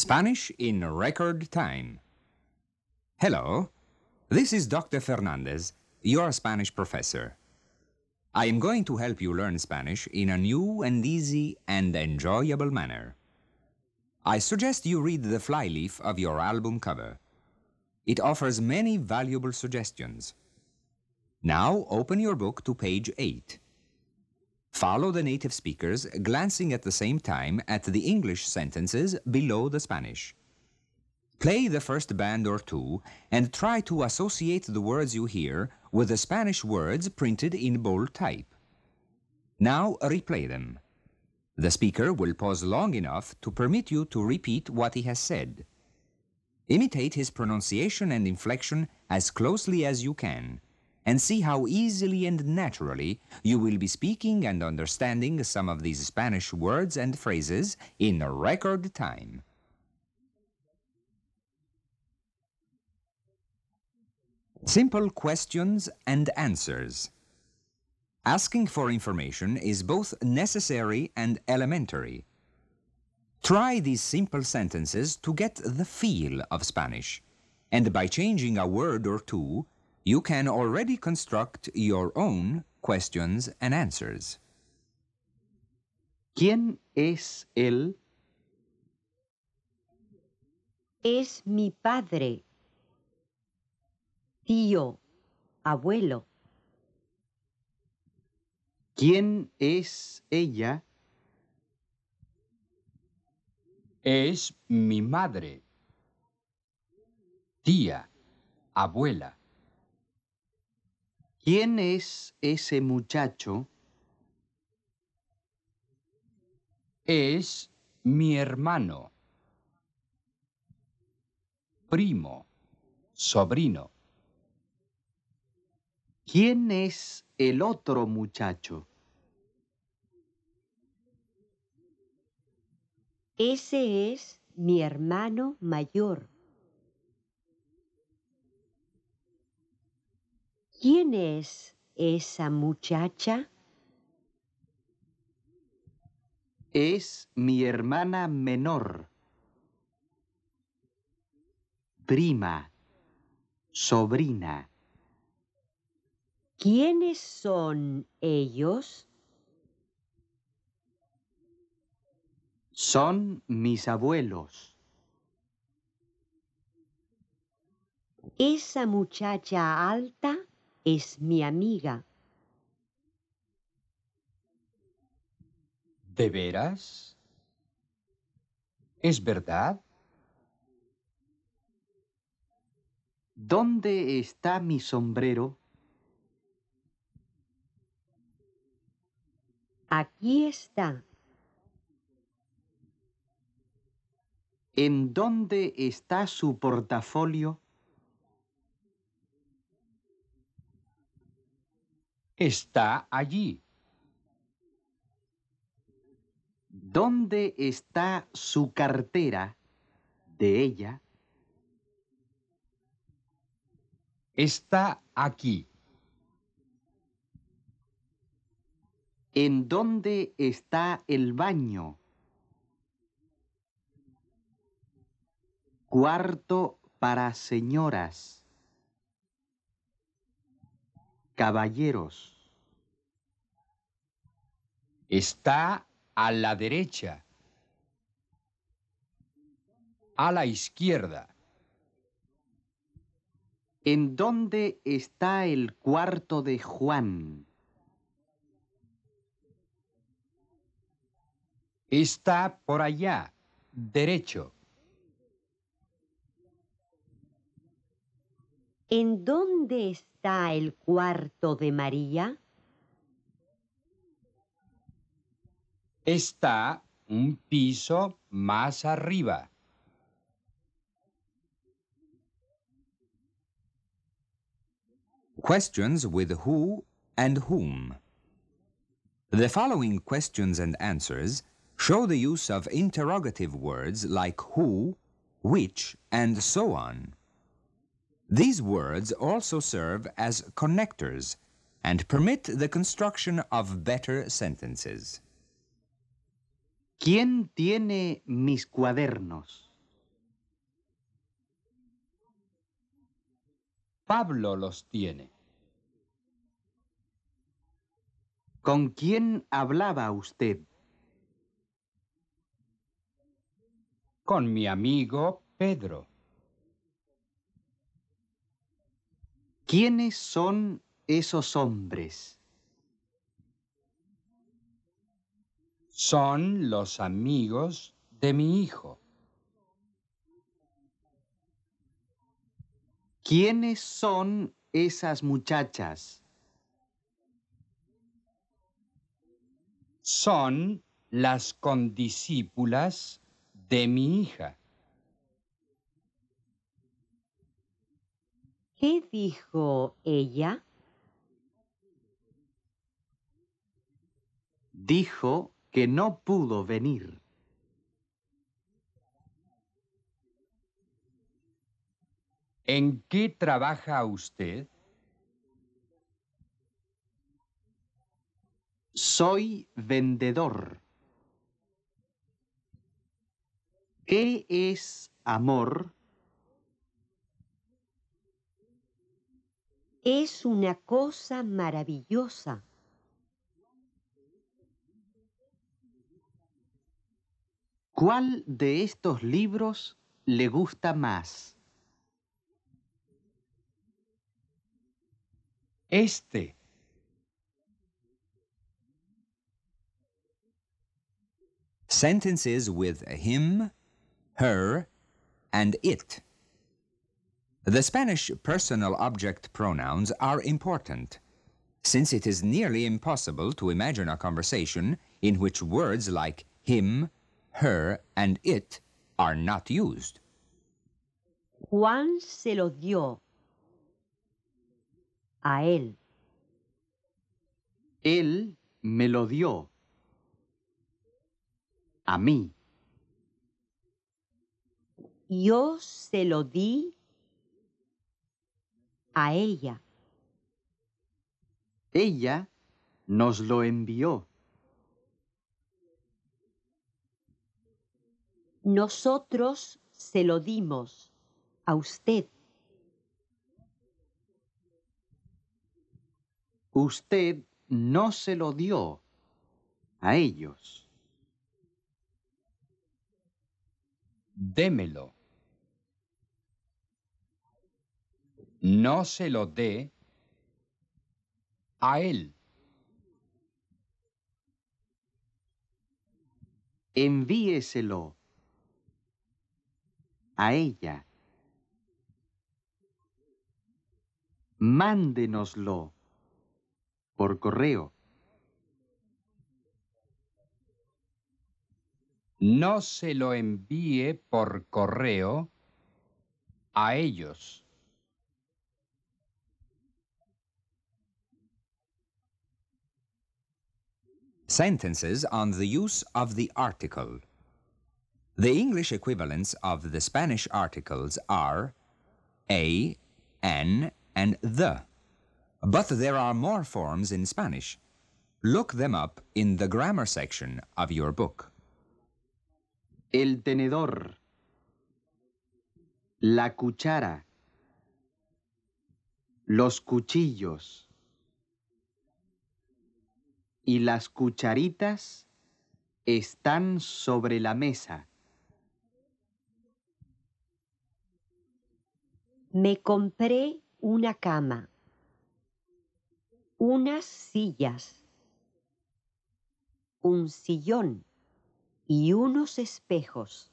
Spanish in record time. Hello, this is Dr. Fernandez, your Spanish professor. I am going to help you learn Spanish in a new and easy and enjoyable manner. I suggest you read the flyleaf of your album cover. It offers many valuable suggestions. Now open your book to page 8. Follow the native speakers, glancing at the same time at the English sentences below the Spanish. Play the first band or two and try to associate the words you hear with the Spanish words printed in bold type. Now replay them. The speaker will pause long enough to permit you to repeat what he has said. Imitate his pronunciation and inflection as closely as you can and see how easily and naturally you will be speaking and understanding some of these Spanish words and phrases in record time. Simple questions and answers. Asking for information is both necessary and elementary. Try these simple sentences to get the feel of Spanish, and by changing a word or two, you can already construct your own questions and answers. ¿Quién es él? Es mi padre, tío, abuelo. ¿Quién es ella? Es mi madre, tía, abuela. ¿Quién es ese muchacho? Es mi hermano, primo, sobrino. ¿Quién es el otro muchacho? Ese es mi hermano mayor. ¿Quién es esa muchacha? Es mi hermana menor, prima, sobrina. ¿Quiénes son ellos? Son mis abuelos. ¿Esa muchacha alta? es mi amiga. ¿De veras? ¿Es verdad? ¿Dónde está mi sombrero? Aquí está. ¿En dónde está su portafolio? está allí. ¿Dónde está su cartera de ella? Está aquí. ¿En dónde está el baño? Cuarto para señoras caballeros. Está a la derecha, a la izquierda. ¿En dónde está el cuarto de Juan? Está por allá, derecho. ¿En dónde está el cuarto de María? Está un piso más arriba. Questions with who and whom. The following questions and answers show the use of interrogative words like who, which, and so on. These words also serve as connectors and permit the construction of better sentences. ¿Quién tiene mis cuadernos? Pablo los tiene. ¿Con quién hablaba usted? Con mi amigo Pedro. ¿Quiénes son esos hombres? Son los amigos de mi hijo. ¿Quiénes son esas muchachas? Son las condiscípulas de mi hija. ¿Qué dijo ella? Dijo que no pudo venir. ¿En qué trabaja usted? Soy vendedor. ¿Qué es amor? es una cosa maravillosa. ¿Cuál de estos libros le gusta más? Este. Sentences with him, her, and it. The Spanish personal object pronouns are important, since it is nearly impossible to imagine a conversation in which words like him, her, and it are not used. Juan se lo dio a él. Él me lo dio a mí. Yo se lo di a ella. Ella nos lo envió. Nosotros se lo dimos a usted. Usted no se lo dio a ellos. Démelo. no se lo dé a él. Envíeselo a ella. Mándenoslo por correo. No se lo envíe por correo a ellos. Sentences on the use of the article. The English equivalents of the Spanish articles are a, an, and the. But there are more forms in Spanish. Look them up in the grammar section of your book. El tenedor. La cuchara. Los cuchillos. y las cucharitas están sobre la mesa. Me compré una cama, unas sillas, un sillón y unos espejos.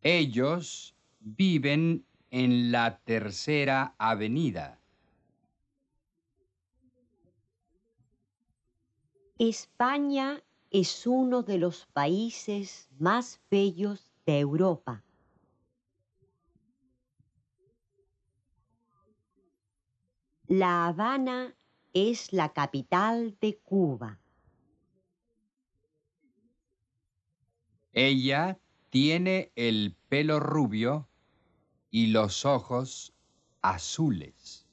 Ellos viven en la Tercera Avenida. España es uno de los países más bellos de Europa. La Habana es la capital de Cuba. Ella tiene el pelo rubio y los ojos azules.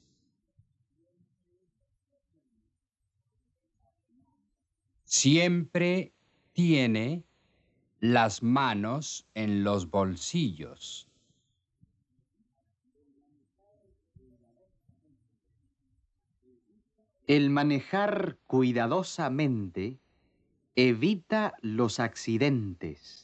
Siempre tiene las manos en los bolsillos. El manejar cuidadosamente evita los accidentes.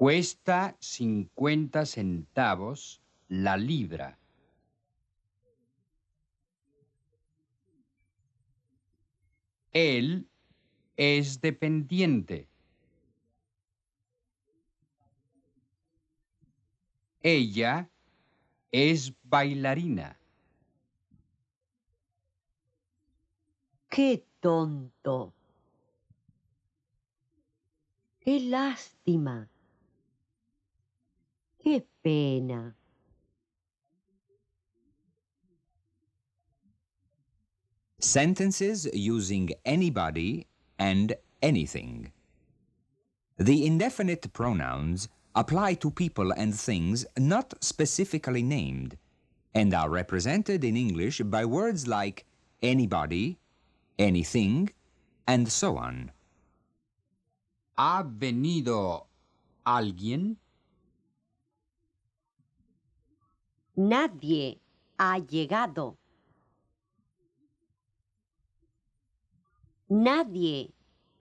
Cuesta cincuenta centavos la libra. Él es dependiente. Ella es bailarina. Qué tonto. Qué lástima. ¡Qué pena! Sentences using anybody and anything. The indefinite pronouns apply to people and things not specifically named and are represented in English by words like anybody, anything, and so on. Ha venido alguien? Nadie ha llegado. Nadie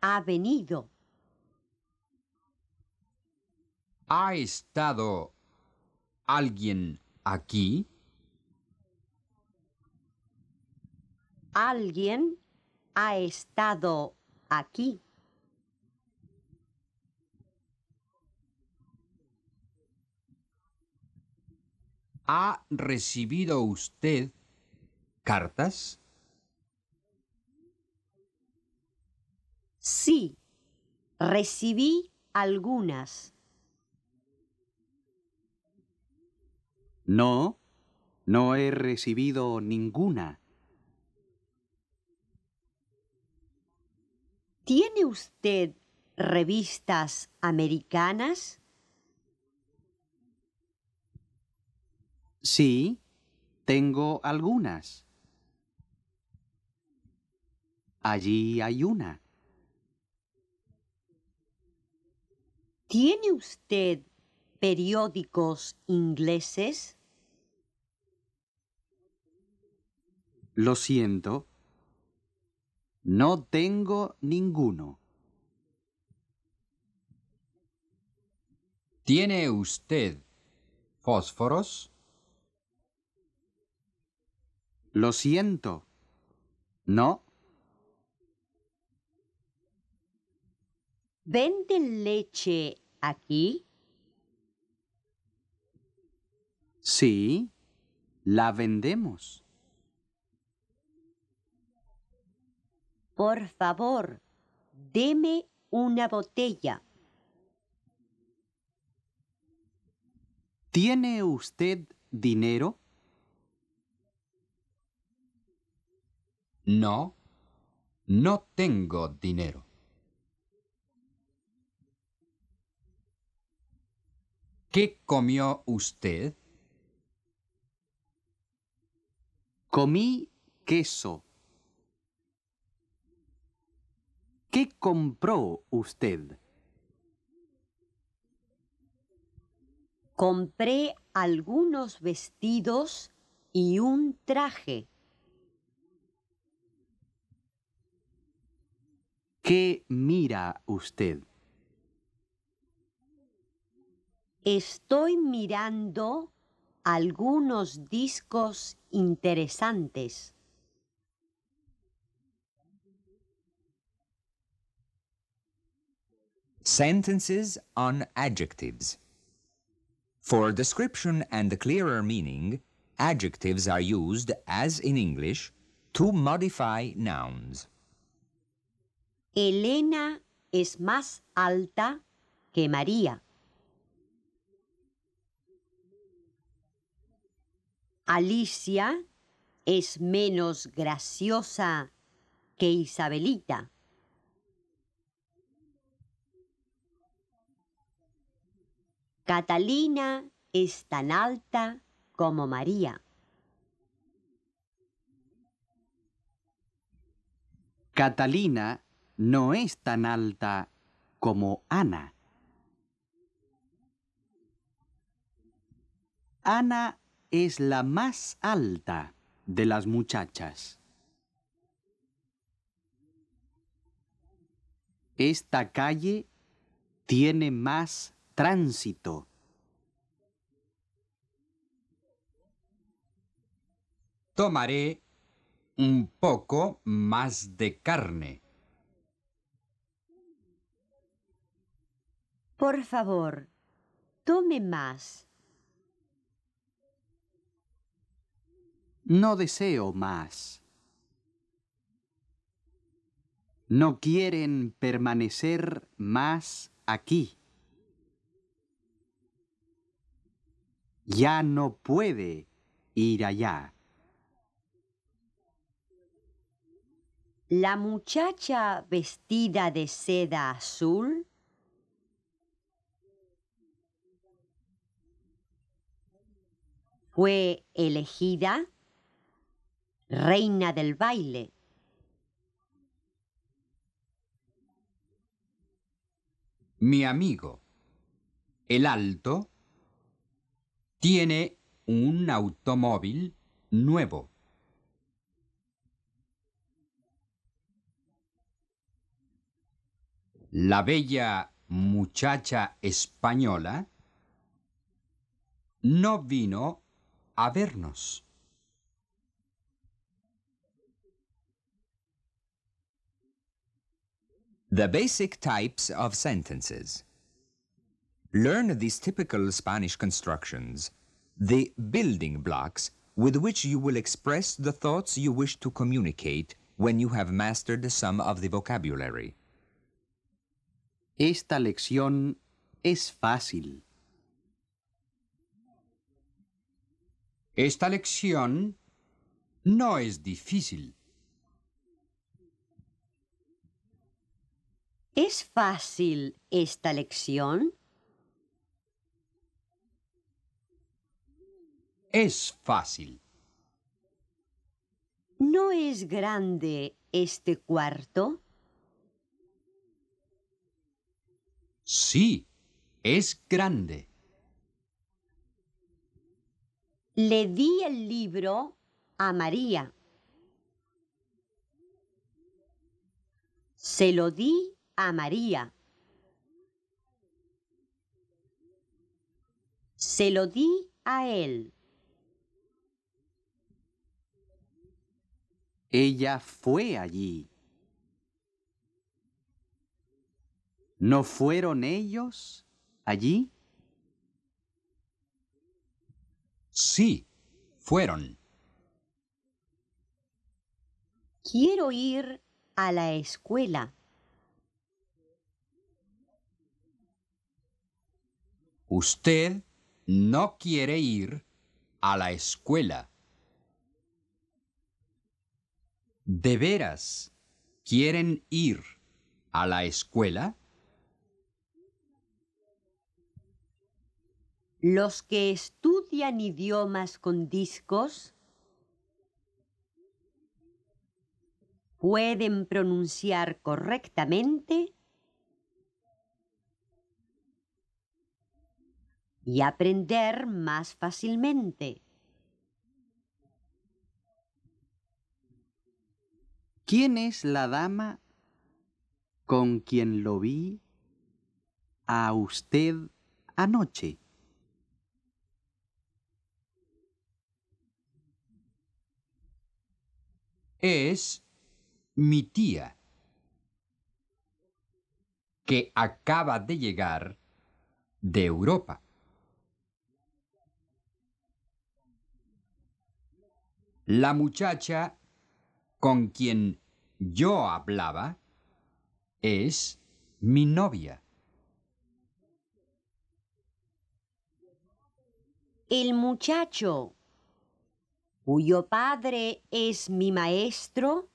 ha venido. ¿Ha estado alguien aquí? ¿Alguien ha estado aquí? ¿Ha recibido usted cartas? Sí, recibí algunas. No, no he recibido ninguna. ¿Tiene usted revistas americanas? Sí, tengo algunas. Allí hay una. ¿Tiene usted periódicos ingleses? Lo siento. No tengo ninguno. ¿Tiene usted fósforos? Lo siento. ¿No? ¿Venden leche aquí? Sí, la vendemos. Por favor, deme una botella. ¿Tiene usted dinero? No, no tengo dinero. ¿Qué comió usted? Comí queso. ¿Qué compró usted? Compré algunos vestidos y un traje. ¿Qué mira usted? Estoy mirando algunos discos interesantes. Sentences on adjectives. For description and clearer meaning, adjectives are used, as in English, to modify nouns. Elena es más alta que María. Alicia es menos graciosa que Isabelita. Catalina es tan alta como María. Catalina no es tan alta como Ana. Ana es la más alta de las muchachas. Esta calle tiene más tránsito. Tomaré un poco más de carne. Por favor, tome más. No deseo más. No quieren permanecer más aquí. Ya no puede ir allá. La muchacha vestida de seda azul fue elegida reina del baile. Mi amigo, el alto, tiene un automóvil nuevo. La bella muchacha española no vino a vernos. The basic types of sentences. Learn these typical Spanish constructions, the building blocks with which you will express the thoughts you wish to communicate when you have mastered some of the vocabulary. Esta lección es fácil. Esta lección no es difícil. ¿Es fácil esta lección? Es fácil. ¿No es grande este cuarto? Sí, es grande. le di el libro a María. Se lo di a María. Se lo di a él. Ella fue allí. ¿No fueron ellos allí? Sí, fueron. Quiero ir a la escuela. Usted no quiere ir a la escuela. ¿De veras quieren ir a la escuela? Los que idiomas con discos? ¿Pueden pronunciar correctamente? Y aprender más fácilmente. ¿Quién es la dama con quien lo vi a usted anoche? es mi tía, que acaba de llegar de Europa. La muchacha con quien yo hablaba es mi novia. El muchacho cuyo padre es mi maestro,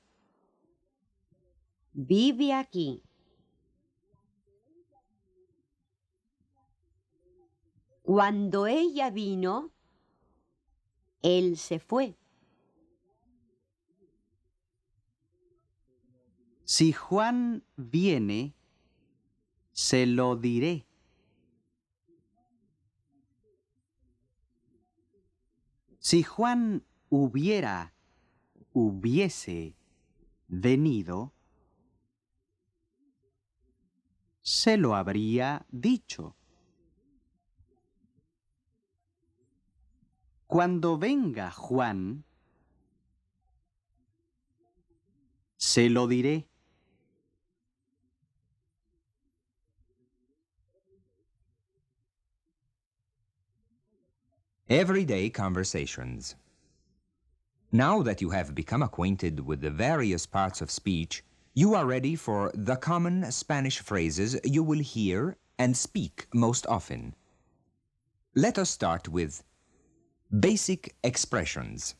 vive aquí. Cuando ella vino, él se fue. Si Juan viene, se lo diré. Si Juan hubiera, hubiese venido, se lo habría dicho. Cuando venga Juan, se lo diré. Everyday Conversations Now that you have become acquainted with the various parts of speech, you are ready for the common Spanish phrases you will hear and speak most often. Let us start with basic expressions.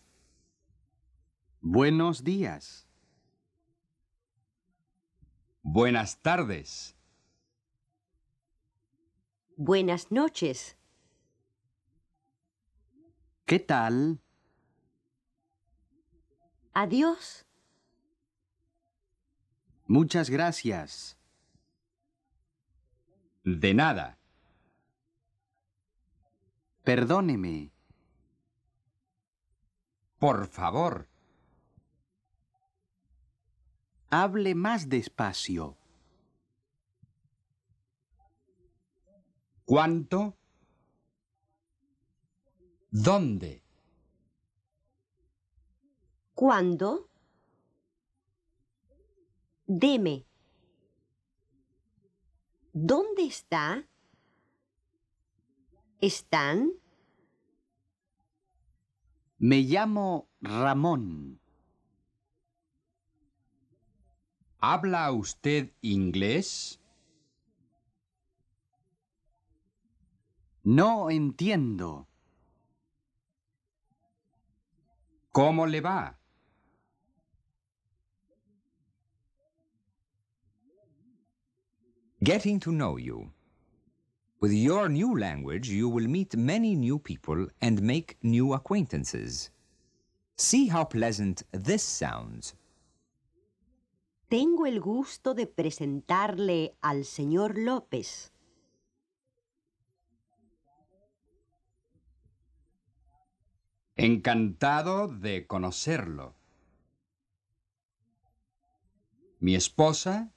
Buenos días. Buenas tardes. Buenas noches. ¿Qué tal? Adiós. Muchas gracias. De nada. Perdóneme. Por favor. Hable más despacio. ¿Cuánto? ¿Dónde? ¿Cuándo? deme dónde está están me llamo Ramón. ¿Habla usted inglés? No entiendo. ¿Cómo le va? Getting to know you. With your new language, you will meet many new people and make new acquaintances. See how pleasant this sounds. Tengo el gusto de presentarle al señor López. Encantado de conocerlo. Mi esposa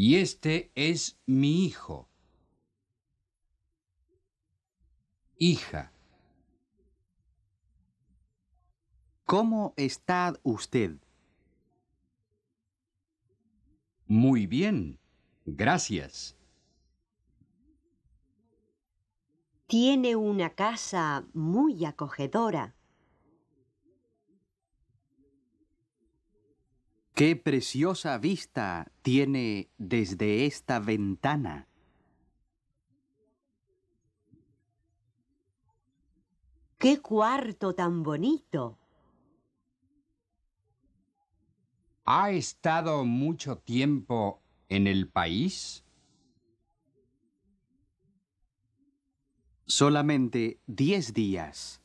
y este es mi hijo, hija. ¿Cómo está usted? Muy bien, gracias. Tiene una casa muy acogedora. Qué preciosa vista tiene desde esta ventana. Qué cuarto tan bonito. ¿Ha estado mucho tiempo en el país? Solamente diez días.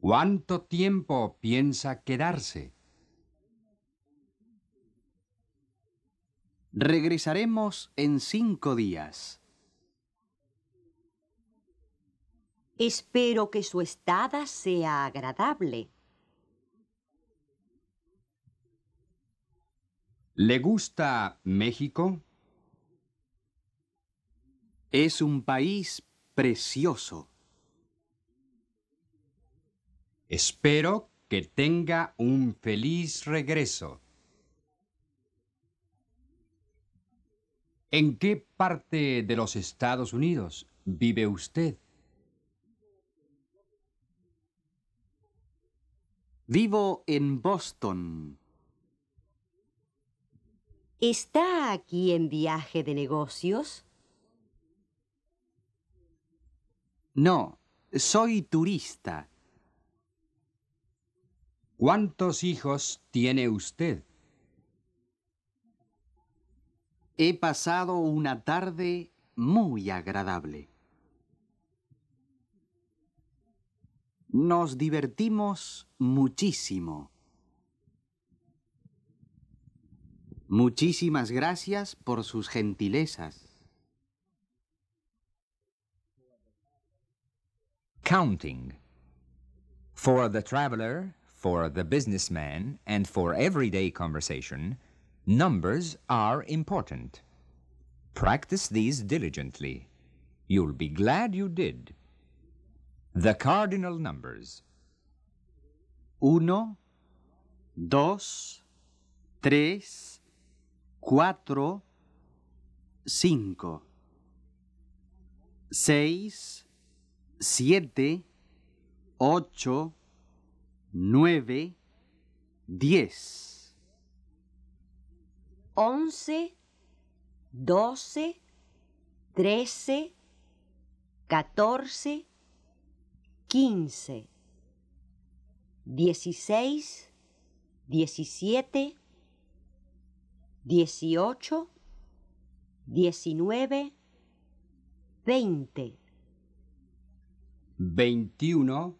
¿Cuánto tiempo piensa quedarse? Regresaremos en cinco días. Espero que su estada sea agradable. ¿Le gusta México? Es un país precioso. Espero que tenga un feliz regreso. ¿En qué parte de los Estados Unidos vive usted? Vivo en Boston. ¿Está aquí en viaje de negocios? No, soy turista. ¿Cuántos hijos tiene usted? He pasado una tarde muy agradable. Nos divertimos muchísimo. Muchísimas gracias por sus gentilezas. Counting. For the traveler, for the businessman, and for everyday conversation, numbers are important. Practice these diligently. You'll be glad you did. The cardinal numbers. Uno, dos, tres, cuatro, cinco, seis, siete, ocho, nueve diez once doce trece catorce quince dieciséis diecisiete dieciocho diecinueve veinte veintiuno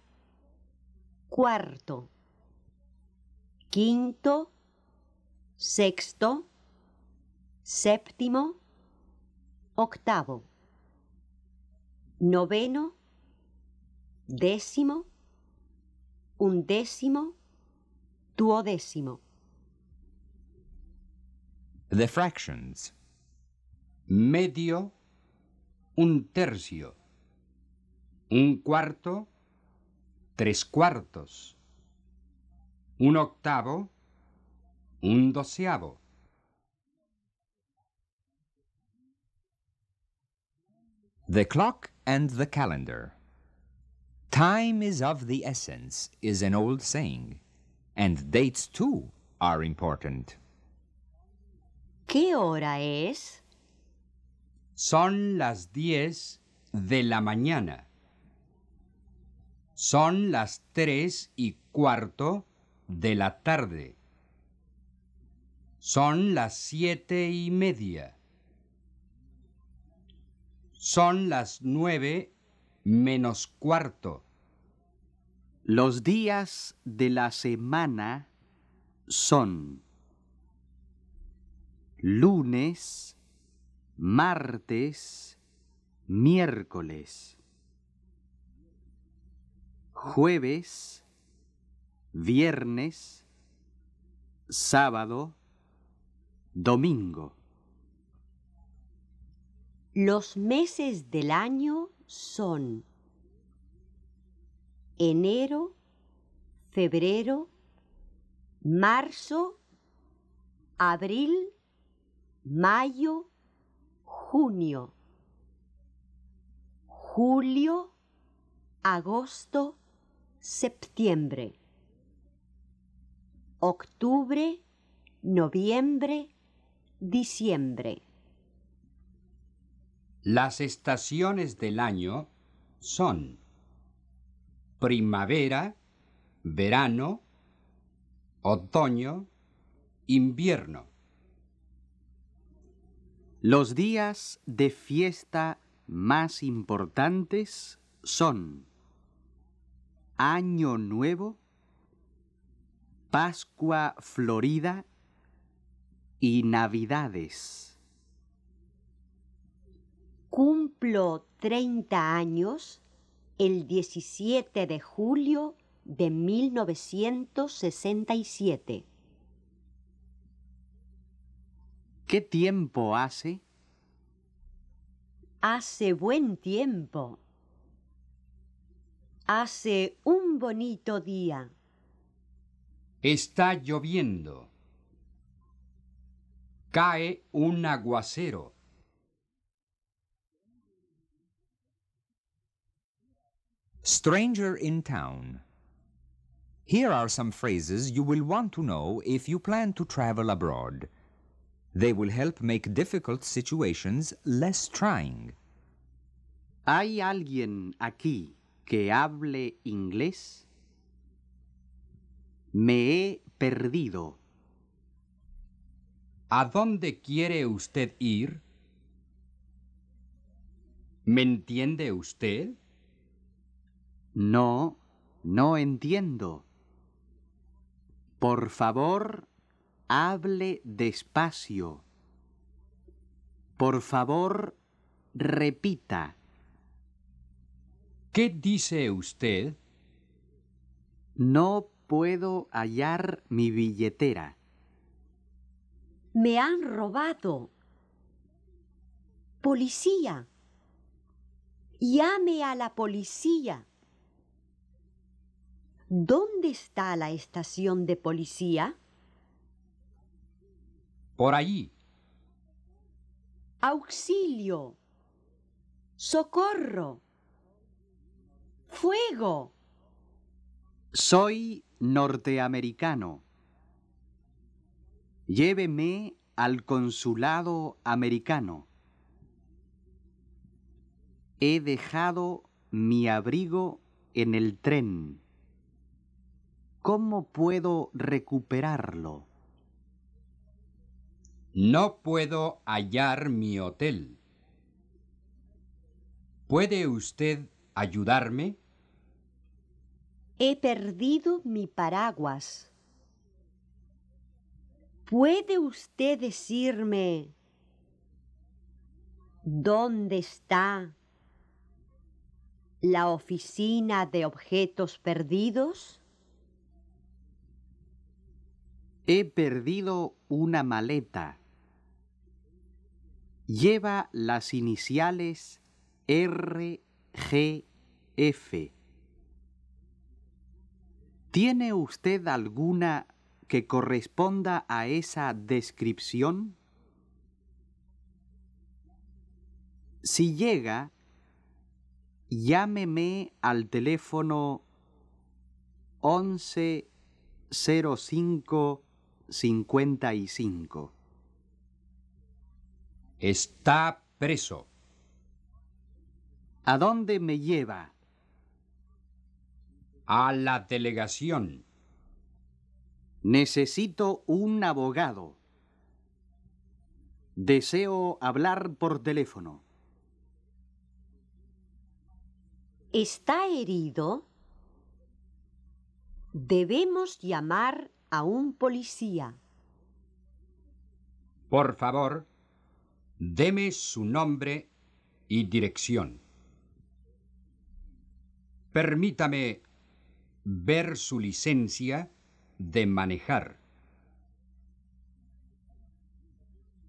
cuarto, quinto, sexto, séptimo, octavo, noveno, décimo, undécimo, duodécimo. The fractions. Medio, un tercio, un cuarto, tres cuartos, un octavo, un doceavo. The clock and the calendar. Time is of the essence is an old saying, and dates too are important. ¿Qué hora es? Son las diez de la mañana. Son las tres y cuarto de la tarde. Son las siete y media. Son las nueve menos cuarto. Los días de la semana son lunes, martes, miércoles jueves, viernes, sábado, domingo. Los meses del año son enero, febrero, marzo, abril, mayo, junio, julio, agosto, septiembre, octubre, noviembre, diciembre. Las estaciones del año son primavera, verano, otoño, invierno. Los días de fiesta más importantes son Año Nuevo, Pascua Florida y Navidades. Cumplo 30 años el 17 de julio de 1967. ¿Qué tiempo hace? Hace buen tiempo. Hace un bonito día. Está lloviendo. Cae un aguacero. Stranger in town. Here are some phrases you will want to know if you plan to travel abroad. They will help make difficult situations less trying. Hay alguien aquí. que hable inglés? Me he perdido. ¿A dónde quiere usted ir? ¿Me entiende usted? No, no entiendo. Por favor, hable despacio. Por favor, repita. ¿Qué dice usted? No puedo hallar mi billetera. Me han robado. Policía. Llame a la policía. ¿Dónde está la estación de policía? Por allí. Auxilio. Socorro. Fuego. Soy norteamericano. Lléveme al consulado americano. He dejado mi abrigo en el tren. ¿Cómo puedo recuperarlo? No puedo hallar mi hotel. ¿Puede usted ayudarme? He perdido mi paraguas. ¿Puede usted decirme dónde está la oficina de objetos perdidos? He perdido una maleta. Lleva las iniciales RGF. ¿Tiene usted alguna que corresponda a esa descripción? Si llega, llámeme al teléfono 11-05-55. Está preso. ¿A dónde me lleva? A la delegación. Necesito un abogado. Deseo hablar por teléfono. ¿Está herido? Debemos llamar a un policía. Por favor, deme su nombre y dirección. Permítame ver su licencia de manejar.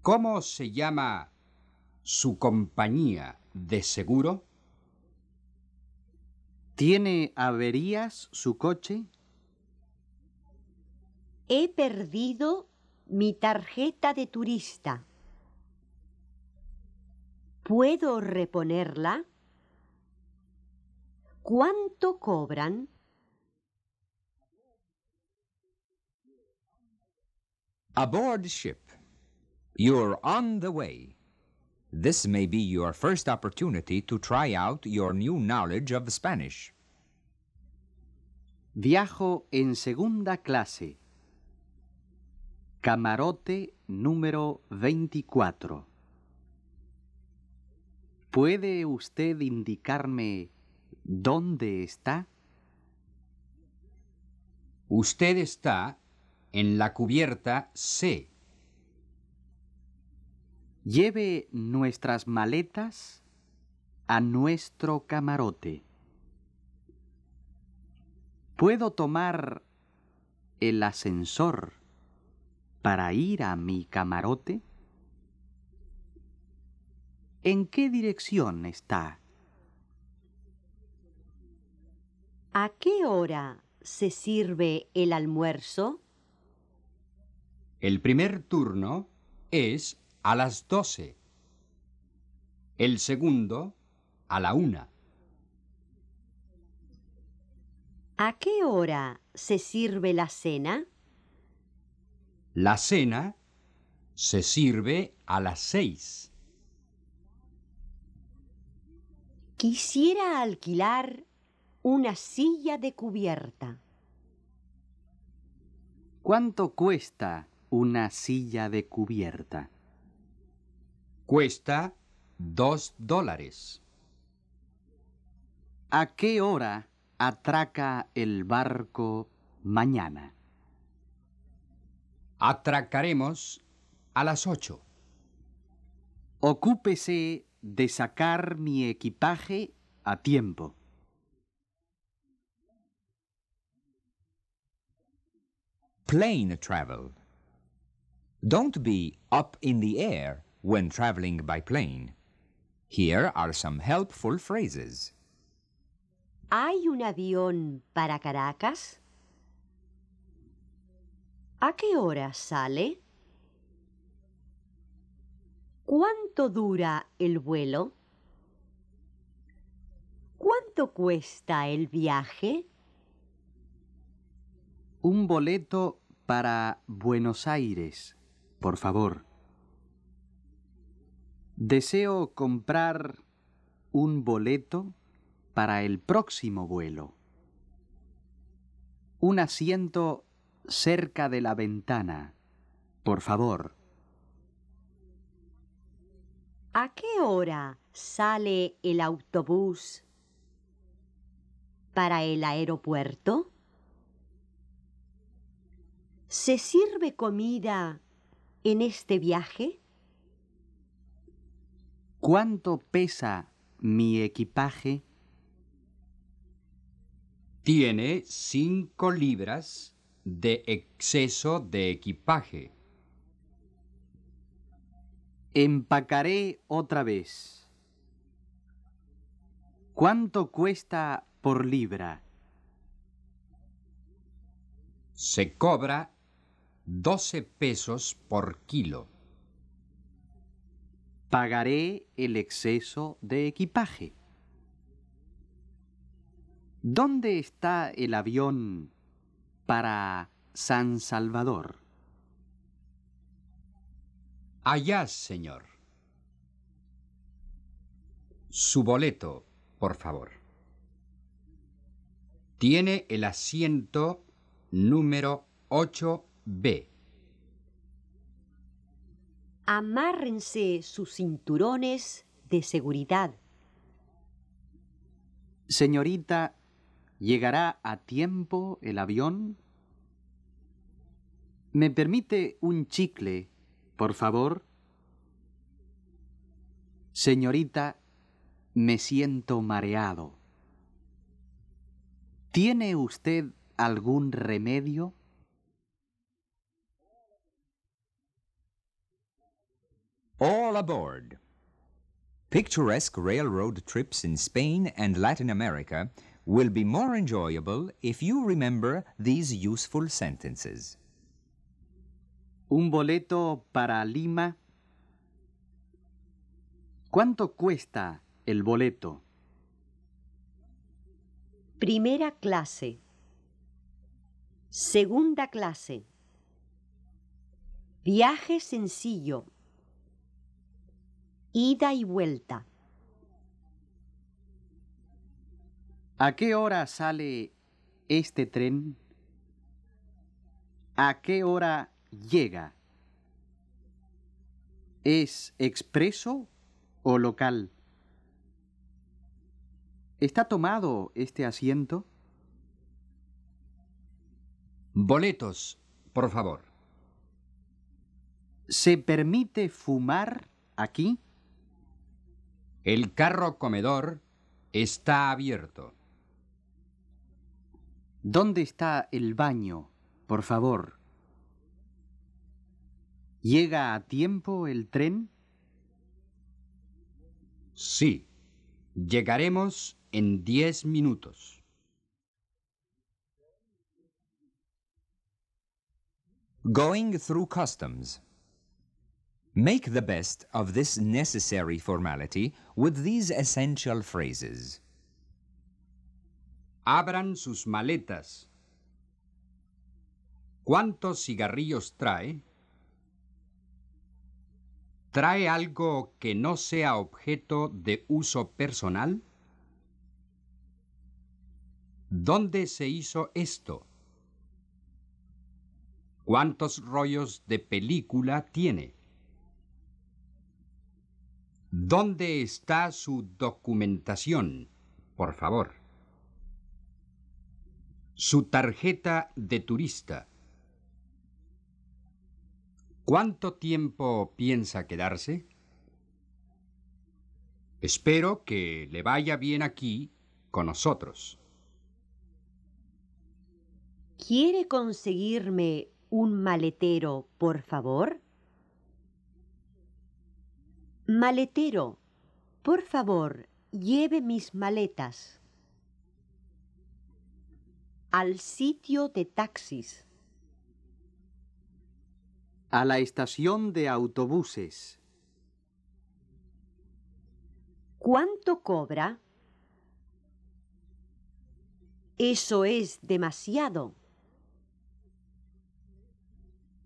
¿Cómo se llama su compañía de seguro? ¿Tiene averías su coche? He perdido mi tarjeta de turista. ¿Puedo reponerla? ¿Cuánto cobran? Aboard ship. You're on the way. This may be your first opportunity to try out your new knowledge of Spanish. Viajo en segunda clase. Camarote número 24. ¿Puede usted indicarme dónde está? Usted está en la cubierta C. Lleve nuestras maletas a nuestro camarote. ¿Puedo tomar el ascensor para ir a mi camarote? ¿En qué dirección está? ¿A qué hora se sirve el almuerzo? El primer turno es a las doce. El segundo a la una. ¿A qué hora se sirve la cena? La cena se sirve a las seis. Quisiera alquilar una silla de cubierta. ¿Cuánto cuesta una silla de cubierta. Cuesta dos dólares. ¿A qué hora atraca el barco mañana? Atracaremos a las ocho. Ocúpese de sacar mi equipaje a tiempo. Plane travel. Don't be up in the air when traveling by plane. Here are some helpful phrases. ¿Hay un avión para Caracas? ¿A qué hora sale? ¿Cuánto dura el vuelo? ¿Cuánto cuesta el viaje? Un boleto para Buenos Aires. Por favor. Deseo comprar un boleto para el próximo vuelo. Un asiento cerca de la ventana. Por favor. ¿A qué hora sale el autobús para el aeropuerto? ¿Se sirve comida en este viaje? ¿Cuánto pesa mi equipaje? Tiene cinco libras de exceso de equipaje. Empacaré otra vez. ¿Cuánto cuesta por libra? Se cobra 12 pesos por kilo. Pagaré el exceso de equipaje. ¿Dónde está el avión para San Salvador? Allá, señor. Su boleto, por favor. Tiene el asiento número 8 B. Amárrense sus cinturones de seguridad. Señorita, ¿llegará a tiempo el avión? ¿Me permite un chicle, por favor? Señorita, me siento mareado. ¿Tiene usted algún remedio? All aboard! Picturesque railroad trips in Spain and Latin America will be more enjoyable if you remember these useful sentences. Un boleto para Lima. ¿Cuánto cuesta el boleto? Primera clase. Segunda clase. Viaje sencillo. ida y vuelta. ¿A qué hora sale este tren? ¿A qué hora llega? ¿Es expreso o local? ¿Está tomado este asiento? Boletos, por favor. ¿Se permite fumar aquí? El carro comedor está abierto. ¿Dónde está el baño, por favor? ¿Llega a tiempo el tren? Sí, llegaremos en diez minutos. Going through customs. Make the best of this necessary formality with these essential phrases. Abran sus maletas. ¿Cuántos cigarrillos trae? ¿Trae algo que no sea objeto de uso personal? ¿Dónde se hizo esto? ¿Cuántos rollos de película tiene? ¿Dónde está su documentación? Por favor. Su tarjeta de turista. ¿Cuánto tiempo piensa quedarse? Espero que le vaya bien aquí con nosotros. ¿Quiere conseguirme un maletero, por favor? Maletero, por favor, lleve mis maletas. Al sitio de taxis. A la estación de autobuses. ¿Cuánto cobra? Eso es demasiado.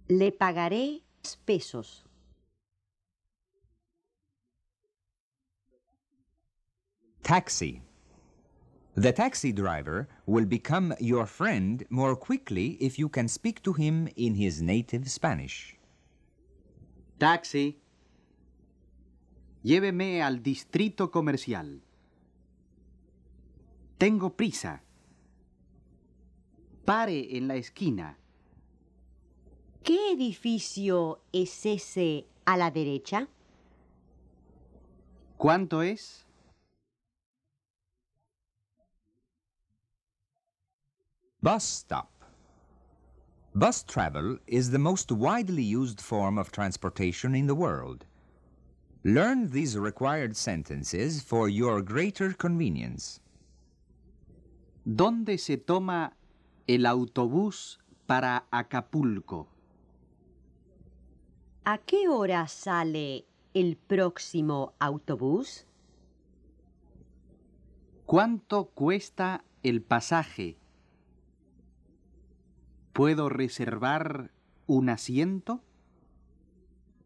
Le pagaré pesos. Taxi. The taxi driver will become your friend more quickly if you can speak to him in his native Spanish. Taxi. Lléveme al distrito comercial. Tengo prisa. Pare en la esquina. ¿Qué edificio es ese a la derecha? ¿Cuánto es? Bus stop. Bus travel is the most widely used form of transportation in the world. Learn these required sentences for your greater convenience. ¿Dónde se toma el autobús para Acapulco? ¿A qué hora sale el próximo autobús? ¿Cuánto cuesta el pasaje? ¿Puedo reservar un asiento?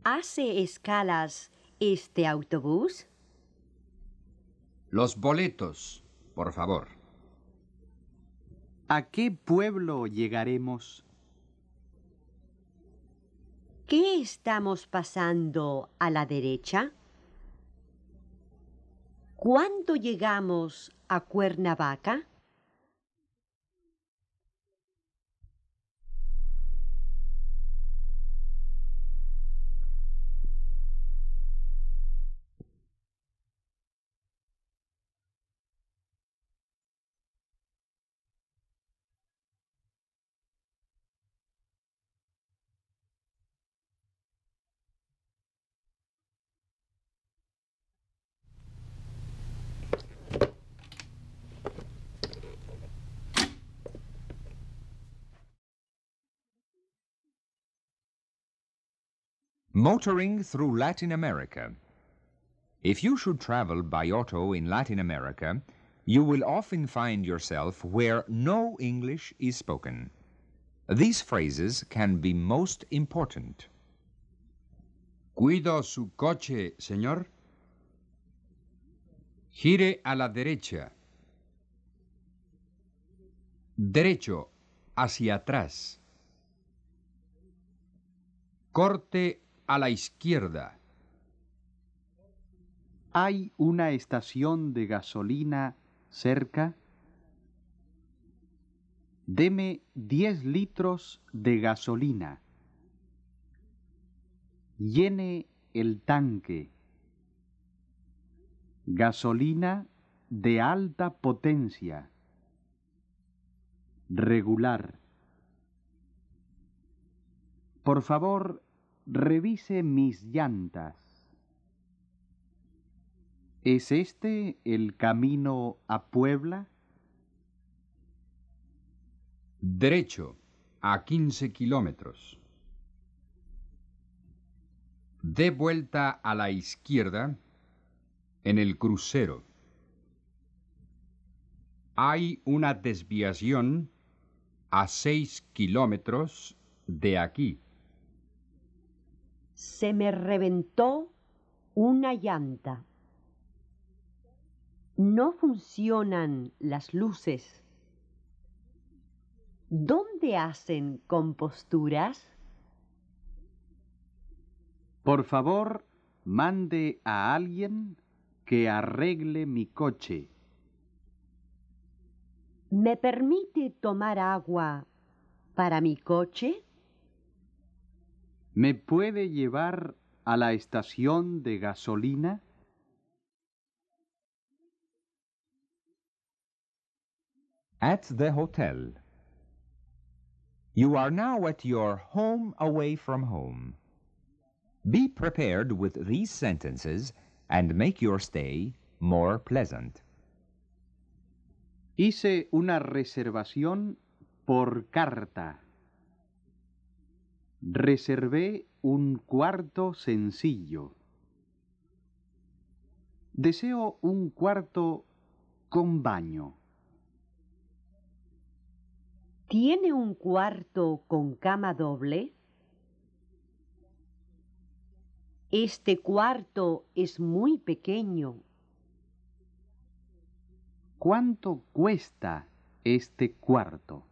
¿Hace escalas este autobús? Los boletos, por favor. ¿A qué pueblo llegaremos? ¿Qué estamos pasando a la derecha? ¿Cuándo llegamos a Cuernavaca? Motoring through Latin America. If you should travel by auto in Latin America, you will often find yourself where no English is spoken. These phrases can be most important. Cuido su coche, señor. Gire a la derecha. Derecho, hacia atrás. Corte a la izquierda. ¿Hay una estación de gasolina cerca? Deme 10 litros de gasolina. Llene el tanque. Gasolina de alta potencia. Regular. Por favor, Revise mis llantas. ¿Es este el camino a Puebla? Derecho, a 15 kilómetros. De vuelta a la izquierda, en el crucero. Hay una desviación a 6 kilómetros de aquí se me reventó una llanta. No funcionan las luces. ¿Dónde hacen composturas? Por favor, mande a alguien que arregle mi coche. ¿Me permite tomar agua para mi coche? ¿Me puede llevar a la estación de gasolina? At the hotel. You are now at your home away from home. Be prepared with these sentences and make your stay more pleasant. Hice una reservación por carta. Reservé un cuarto sencillo. Deseo un cuarto con baño. ¿Tiene un cuarto con cama doble? Este cuarto es muy pequeño. ¿Cuánto cuesta este cuarto?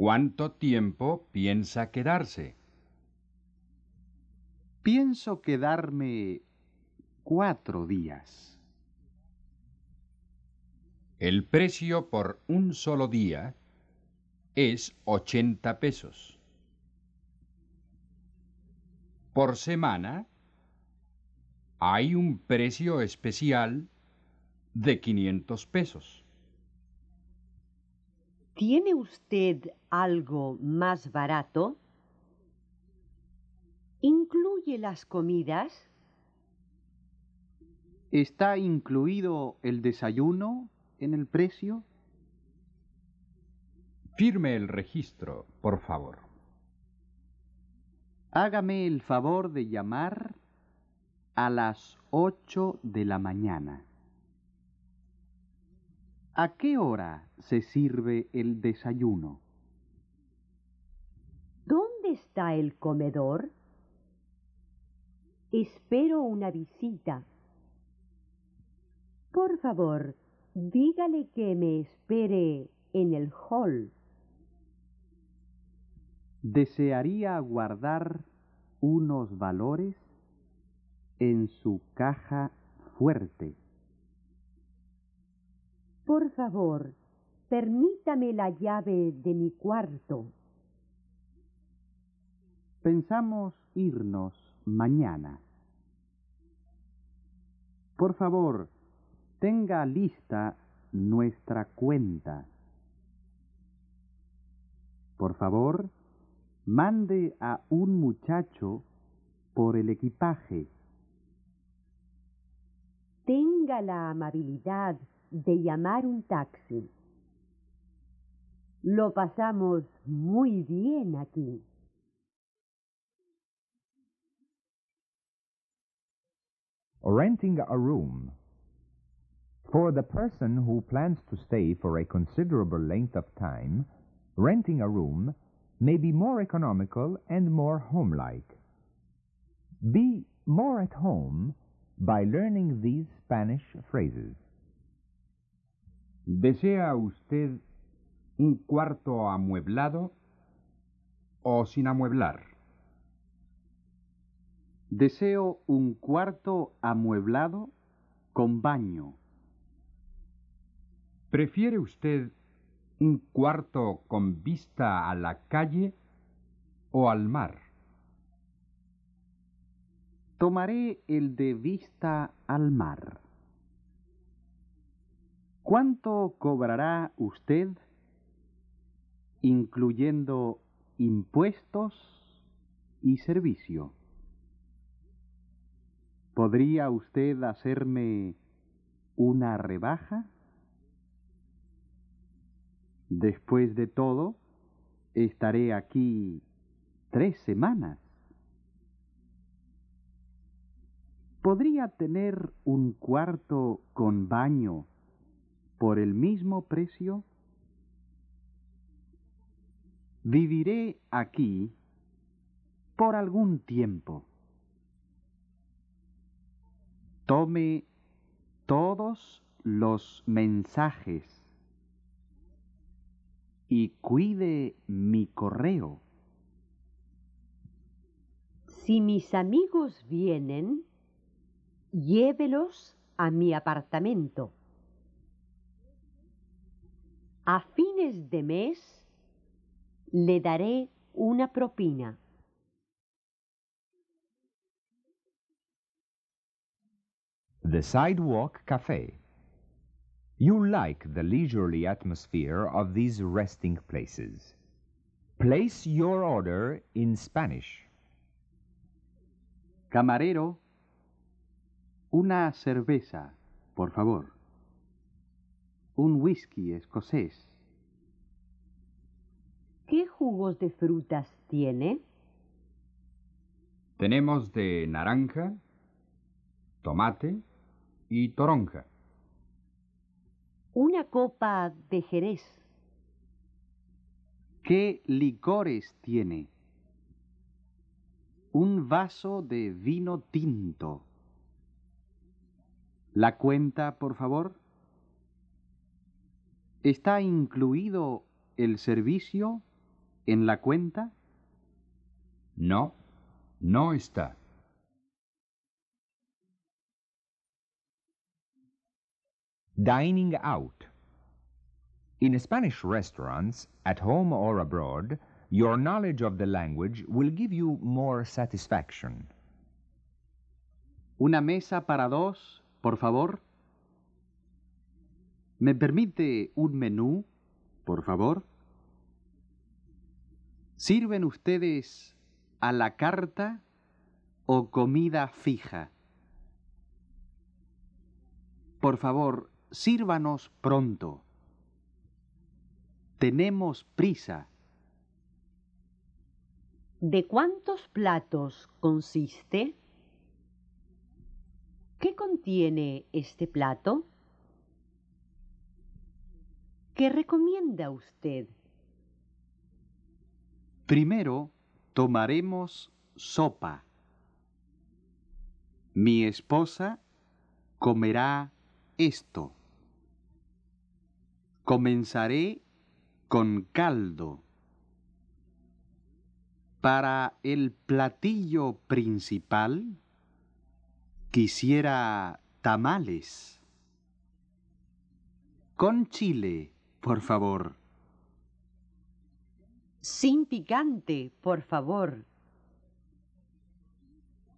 ¿Cuánto tiempo piensa quedarse? Pienso quedarme cuatro días. El precio por un solo día es 80 pesos. Por semana hay un precio especial de 500 pesos. ¿Tiene usted algo más barato? ¿Incluye las comidas? ¿Está incluido el desayuno en el precio? Firme el registro, por favor. Hágame el favor de llamar a las ocho de la mañana. ¿A qué hora se sirve el desayuno? ¿Dónde está el comedor? Espero una visita. Por favor, dígale que me espere en el hall. ¿Desearía guardar unos valores en su caja fuerte? Por favor, permítame la llave de mi cuarto. Pensamos irnos mañana. Por favor, tenga lista nuestra cuenta. Por favor, mande a un muchacho por el equipaje. Tenga la amabilidad de llamar un taxi. Lo pasamos muy bien aquí. Renting a room. For the person who plans to stay for a considerable length of time, renting a room may be more economical and more homelike. Be more at home by learning these Spanish phrases. ¿Desea usted un cuarto amueblado o sin amueblar? Deseo un cuarto amueblado con baño. ¿Prefiere usted un cuarto con vista a la calle o al mar? Tomaré el de vista al mar. ¿Cuánto cobrará usted, incluyendo impuestos y servicio? ¿Podría usted hacerme una rebaja? Después de todo, estaré aquí tres semanas. ¿Podría tener un cuarto con baño por el mismo precio? Viviré aquí por algún tiempo. Tome todos los mensajes y cuide mi correo. Si mis amigos vienen, llévelos a mi apartamento. A fines de mes le daré una propina. The Sidewalk Cafe. You like the leisurely atmosphere of these resting places. Place your order in Spanish. Camarero, una cerveza, por favor un whisky escocés. ¿Qué jugos de frutas tiene? Tenemos de naranja, tomate y toronja. Una copa de jerez. ¿Qué licores tiene? Un vaso de vino tinto. La cuenta, por favor. ¿Está incluido el servicio en la cuenta? No, no está. Dining out. In Spanish restaurants, at home or abroad, your knowledge of the language will give you more satisfaction. Una mesa para dos, por favor. ¿Me permite un menú, por favor? ¿Sirven ustedes a la carta o comida fija? Por favor, sírvanos pronto. Tenemos prisa. ¿De cuántos platos consiste? ¿Qué contiene este plato? ¿Qué recomienda usted? Primero, tomaremos sopa. Mi esposa comerá esto. Comenzaré con caldo. Para el platillo principal, quisiera tamales. Con chile por favor. Sin picante, por favor.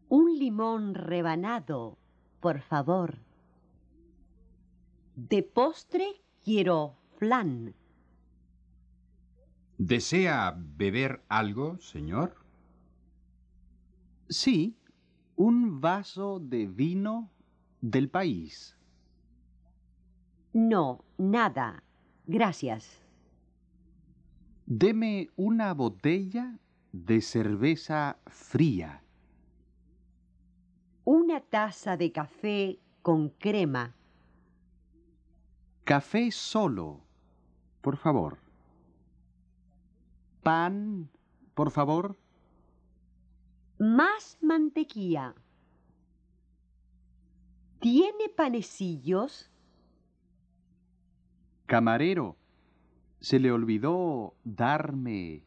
Un limón rebanado, por favor. De postre quiero flan. ¿Desea beber algo, señor? Sí, un vaso de vino del país. No, nada. Gracias. Deme una botella de cerveza fría. Una taza de café con crema. Café solo, por favor. Pan, por favor. Más mantequilla. ¿Tiene panecillos? Camarero, se le olvidó darme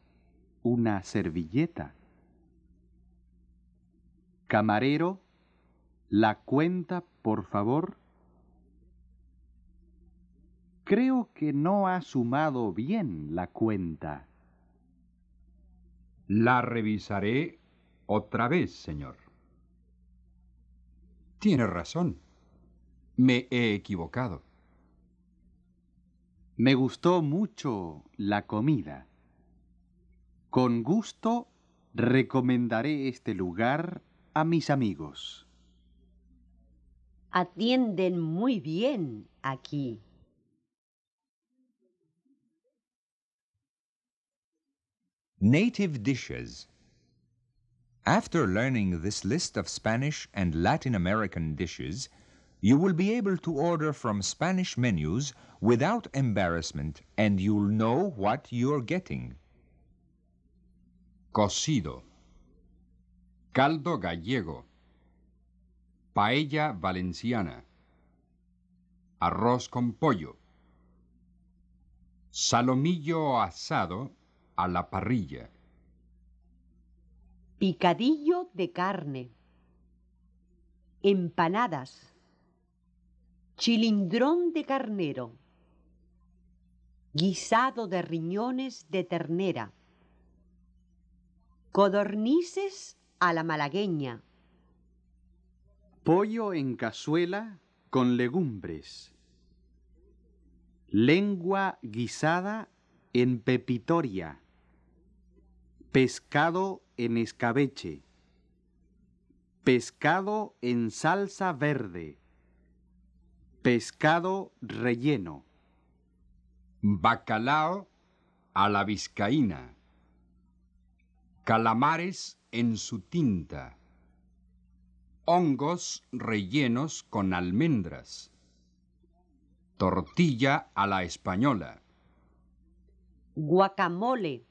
una servilleta. Camarero, la cuenta, por favor. Creo que no ha sumado bien la cuenta. La revisaré otra vez, señor. Tiene razón. Me he equivocado. Me gustó mucho la comida. Con gusto recomendaré este lugar a mis amigos. Atienden muy bien aquí. Native dishes. After learning this list of Spanish and Latin American dishes, you will be able to order from Spanish menus without embarrassment and you'll know what you're getting. Cocido. Caldo gallego. Paella valenciana. Arroz con pollo. Salomillo asado a la parrilla. Picadillo de carne. Empanadas. Chilindrón de carnero. Guisado de riñones de ternera. Codornices a la malagueña. Pollo en cazuela con legumbres. Lengua guisada en pepitoria. Pescado en escabeche. Pescado en salsa verde. Pescado relleno. Bacalao a la vizcaína. Calamares en su tinta. Hongos rellenos con almendras. Tortilla a la española. Guacamole.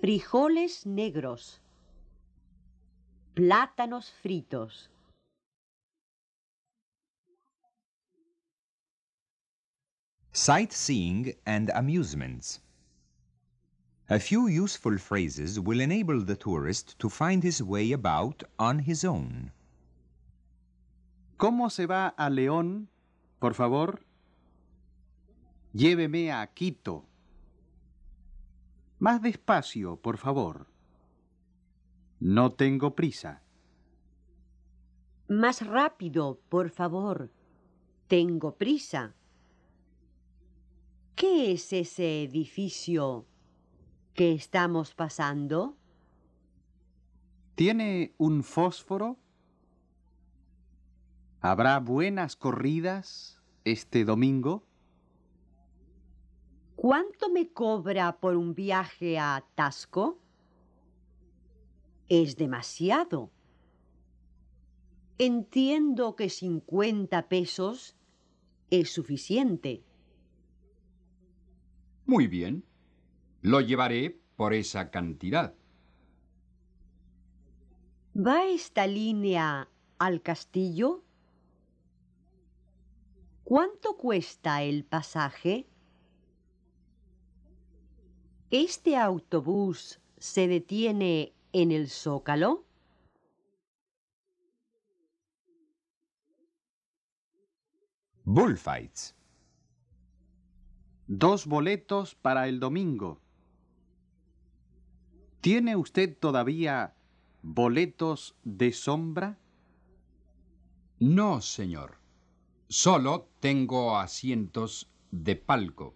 Frijoles negros. Plátanos fritos. Sightseeing and amusements. A few useful phrases will enable the tourist to find his way about on his own. ¿Cómo se va a León, por favor? Lléveme a Quito. Más despacio, por favor. No tengo prisa. Más rápido, por favor. Tengo prisa. ¿Qué es ese edificio que estamos pasando? ¿Tiene un fósforo? ¿Habrá buenas corridas este domingo? ¿Cuánto me cobra por un viaje a Tasco? Es demasiado. Entiendo que 50 pesos es suficiente. Muy bien, lo llevaré por esa cantidad. ¿Va esta línea al castillo? ¿Cuánto cuesta el pasaje? ¿Este autobús se detiene en el zócalo? Bullfights. Dos boletos para el domingo. ¿Tiene usted todavía boletos de sombra? No, señor. Solo tengo asientos de palco.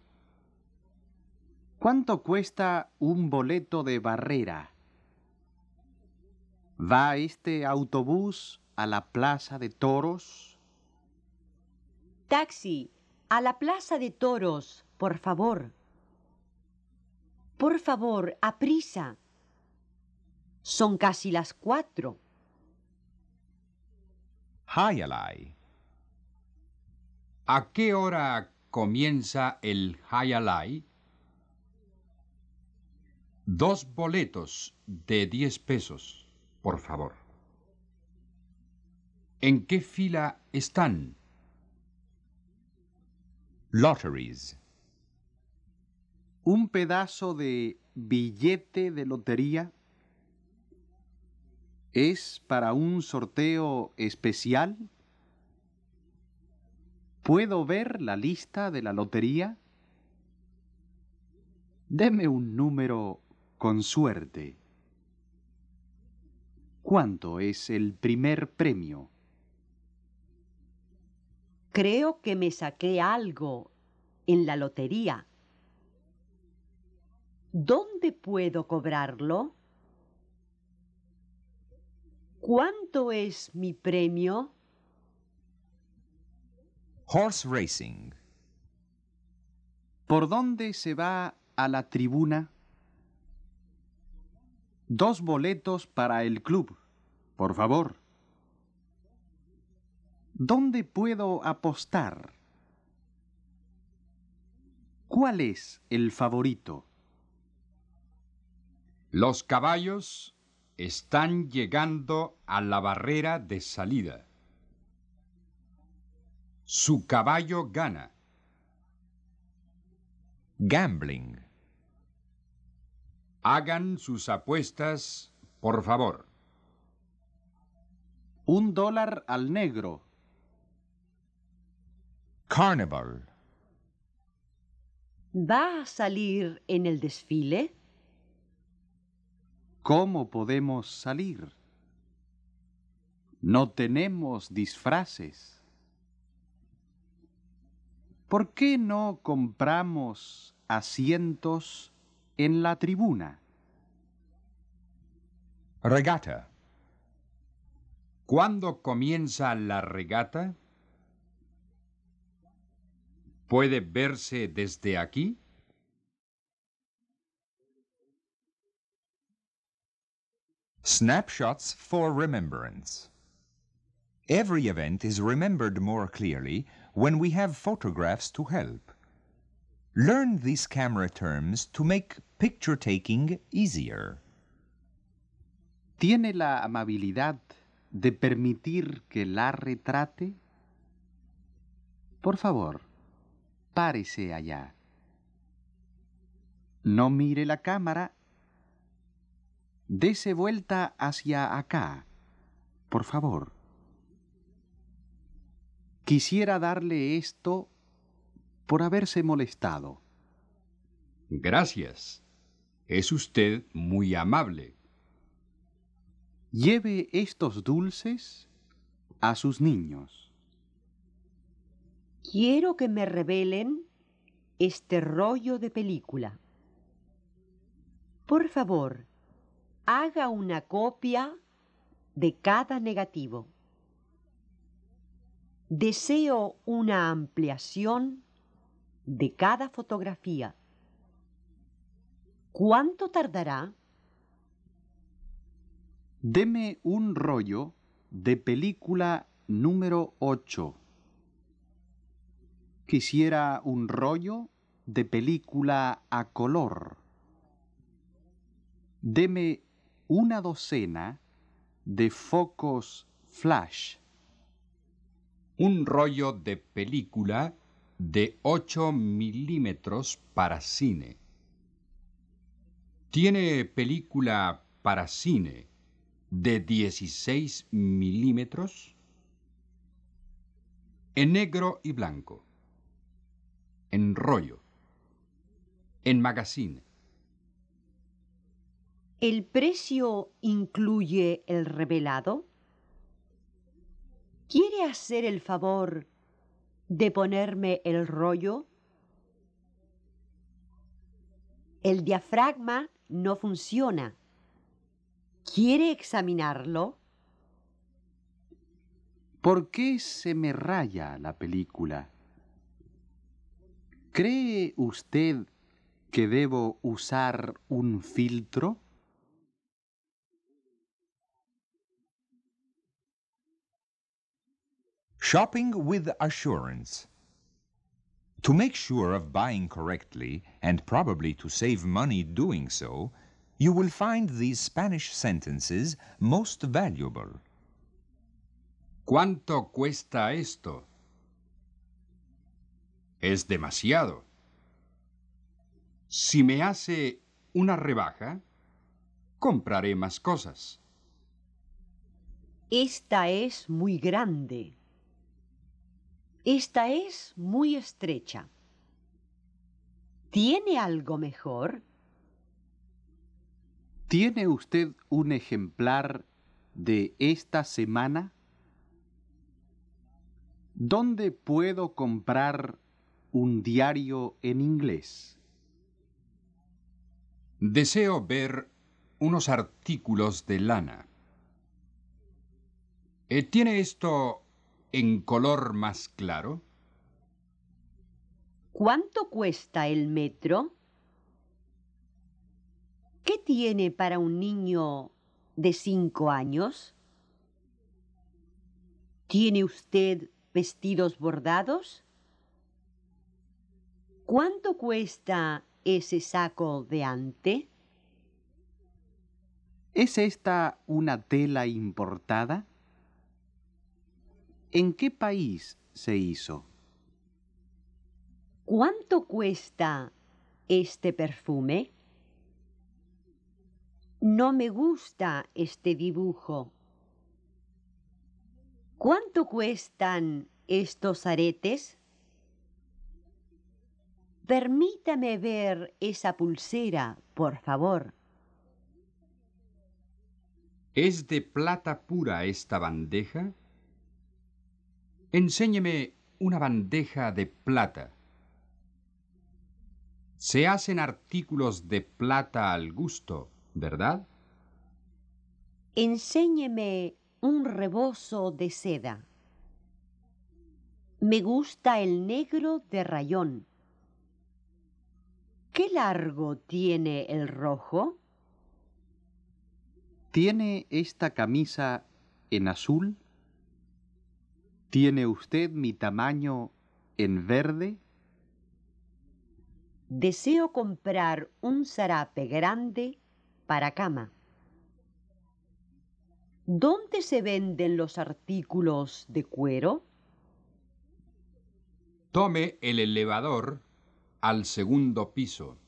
¿Cuánto cuesta un boleto de barrera? ¿Va este autobús a la Plaza de Toros? Taxi, a la Plaza de Toros. Por favor. Por favor, prisa. Son casi las cuatro. Hayalai. ¿A qué hora comienza el Hayalai? Dos boletos de diez pesos, por favor. ¿En qué fila están? Lotteries un pedazo de billete de lotería es para un sorteo especial? ¿Puedo ver la lista de la lotería? Deme un número con suerte. ¿Cuánto es el primer premio? Creo que me saqué algo en la lotería. ¿Dónde puedo cobrarlo? ¿Cuánto es mi premio? Horse racing. ¿Por dónde se va a la tribuna? Dos boletos para el club, por favor. ¿Dónde puedo apostar? ¿Cuál es el favorito? Los caballos están llegando a la barrera de salida. Su caballo gana. Gambling. Hagan sus apuestas, por favor. Un dólar al negro. Carnival. ¿Va a salir en el desfile? ¿Cómo podemos salir? No tenemos disfraces. ¿Por qué no compramos asientos en la tribuna? Regata. ¿Cuándo comienza la regata? ¿Puede verse desde aquí? Snapshots for Remembrance Every event is remembered more clearly when we have photographs to help. Learn these camera terms to make picture taking easier. ¿Tiene la amabilidad de permitir que la retrate? Por favor, párese allá. No mire la cámara Dese vuelta hacia acá, por favor. Quisiera darle esto por haberse molestado. Gracias. Es usted muy amable. Lleve estos dulces a sus niños. Quiero que me revelen este rollo de película. Por favor, haga una copia de cada negativo. Deseo una ampliación de cada fotografía. ¿Cuánto tardará? Deme un rollo de película número 8. Quisiera un rollo de película a color. Deme una docena de focos flash. Un rollo de película de 8 milímetros para cine. Tiene película para cine de 16 milímetros en negro y blanco, en rollo, en magazine. ¿El precio incluye el revelado? ¿Quiere hacer el favor de ponerme el rollo? El diafragma no funciona. ¿Quiere examinarlo? ¿Por qué se me raya la película? ¿Cree usted que debo usar un filtro? Shopping with Assurance. To make sure of buying correctly, and probably to save money doing so, you will find these Spanish sentences most valuable. ¿Cuánto cuesta esto? Es demasiado. Si me hace una rebaja, compraré más cosas. Esta es muy grande. Esta es muy estrecha. ¿Tiene algo mejor? ¿Tiene usted un ejemplar de esta semana? ¿Dónde puedo comprar un diario en inglés? Deseo ver unos artículos de lana. Eh, ¿Tiene esto en color más claro? ¿Cuánto cuesta el metro? ¿Qué tiene para un niño de cinco años? ¿Tiene usted vestidos bordados? ¿Cuánto cuesta ese saco de ante? ¿Es esta una tela importada? ¿En qué país se hizo? ¿Cuánto cuesta este perfume? No me gusta este dibujo. ¿Cuánto cuestan estos aretes? Permítame ver esa pulsera, por favor. ¿Es de plata pura esta bandeja? Enséñeme una bandeja de plata. Se hacen artículos de plata al gusto, ¿verdad? Enséñeme un rebozo de seda. Me gusta el negro de rayón. ¿Qué largo tiene el rojo? ¿Tiene esta camisa en azul? ¿Tiene usted mi tamaño en verde? Deseo comprar un zarape grande para cama. ¿Dónde se venden los artículos de cuero? Tome el elevador al segundo piso.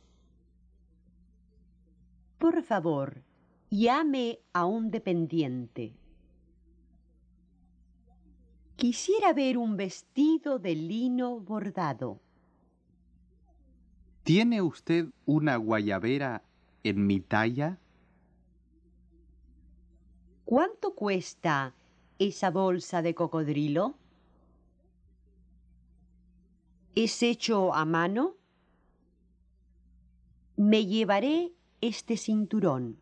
Por favor, llame a un dependiente. Quisiera ver un vestido de lino bordado. ¿Tiene usted una guayabera en mi talla? ¿Cuánto cuesta esa bolsa de cocodrilo? ¿Es hecho a mano? Me llevaré este cinturón.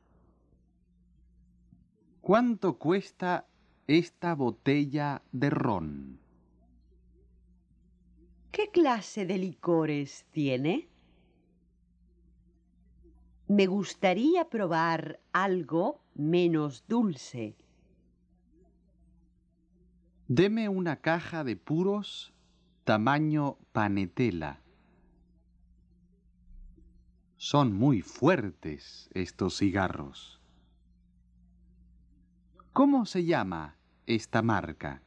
¿Cuánto cuesta esta botella de ron? ¿Qué clase de licores tiene? Me gustaría probar algo menos dulce. Deme una caja de puros tamaño panetela. Son muy fuertes estos cigarros. ¿Cómo se llama esta marca?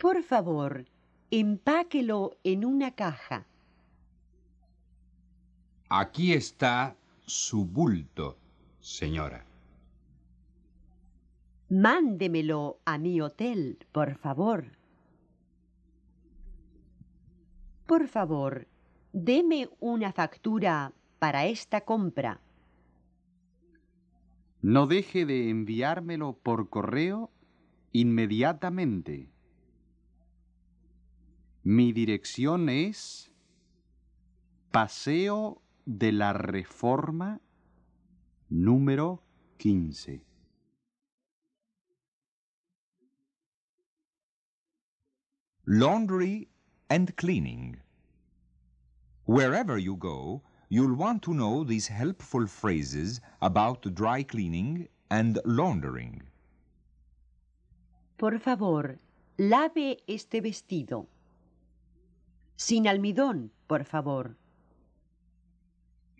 Por favor, empáquelo en una caja. Aquí está su bulto, señora. Mándemelo a mi hotel, por favor. Por favor, deme una factura para esta compra. No deje de enviármelo por correo inmediatamente. Mi dirección es Paseo de la Reforma número 15. Laundry and cleaning. Wherever you go, you'll want to know these helpful phrases about dry cleaning and laundering. Por favor, lave este vestido. Sin almidón, por favor.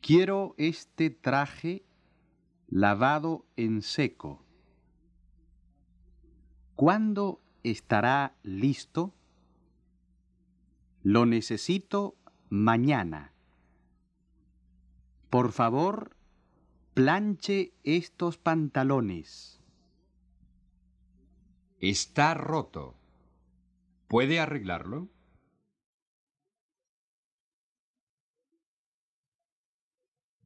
Quiero este traje lavado en seco. ¿Cuándo estará listo? Lo necesito mañana. Por favor, planche estos pantalones. Está roto. ¿Puede arreglarlo?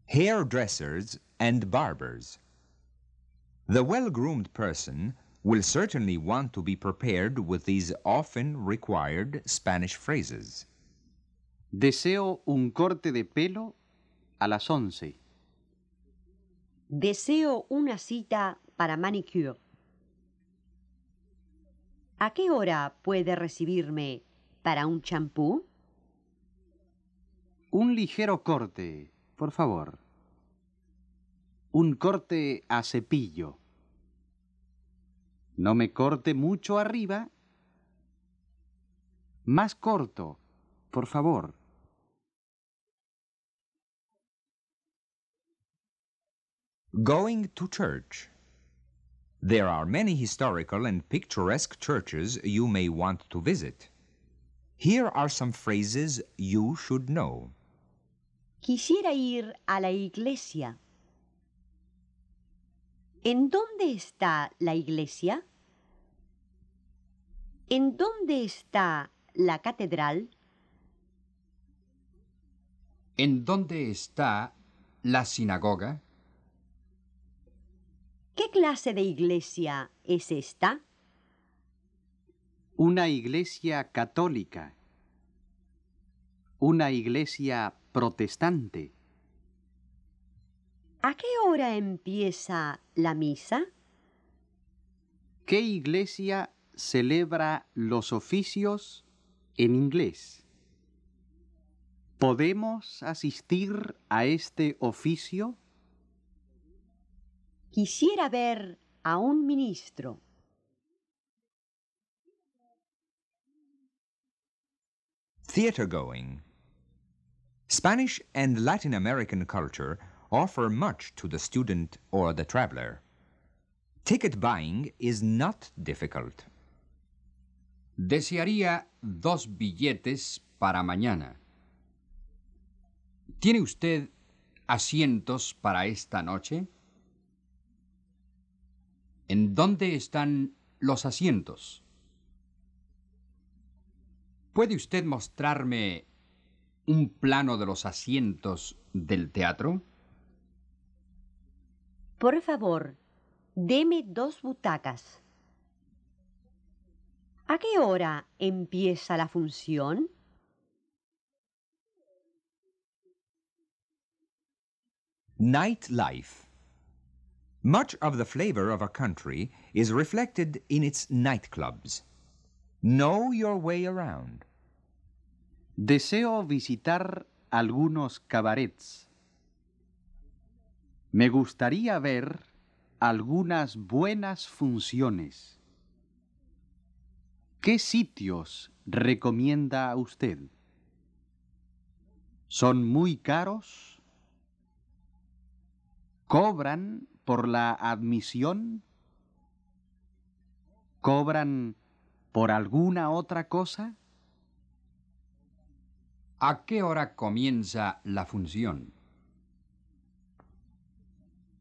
Hairdressers and barbers. The well-groomed person will certainly want to be prepared with these often required Spanish phrases. Deseo un corte de pelo a las 11. Deseo una cita para manicure. ¿A qué hora puede recibirme para un champú? Un ligero corte, por favor. Un corte a cepillo. No me corte mucho arriba. Más corto, por favor. Going to church. There are many historical and picturesque churches you may want to visit. Here are some phrases you should know. Quisiera ir a la iglesia. ¿En dónde está la iglesia? ¿En dónde está la catedral? ¿En dónde está la sinagoga? ¿Qué clase de iglesia es esta? Una iglesia católica. Una iglesia protestante. ¿A qué hora empieza la misa? ¿Qué iglesia celebra los oficios en inglés? ¿Podemos asistir a este oficio? Quisiera ver a un ministro. Theater going. Spanish and Latin American culture offer much to the student or the traveler. Ticket buying is not difficult. Desearía dos billetes para mañana. ¿Tiene usted asientos para esta noche? ¿En dónde están los asientos? ¿Puede usted mostrarme un plano de los asientos del teatro? Por favor, deme dos butacas. ¿A qué hora empieza la función? Nightlife. Much of the flavor of a country is reflected in its nightclubs. Know your way around. Deseo visitar algunos cabarets. Me gustaría ver algunas buenas funciones. ¿Qué sitios recomienda usted? ¿Son muy caros? ¿Cobran por la admisión? ¿Cobran por alguna otra cosa? ¿A qué hora comienza la función?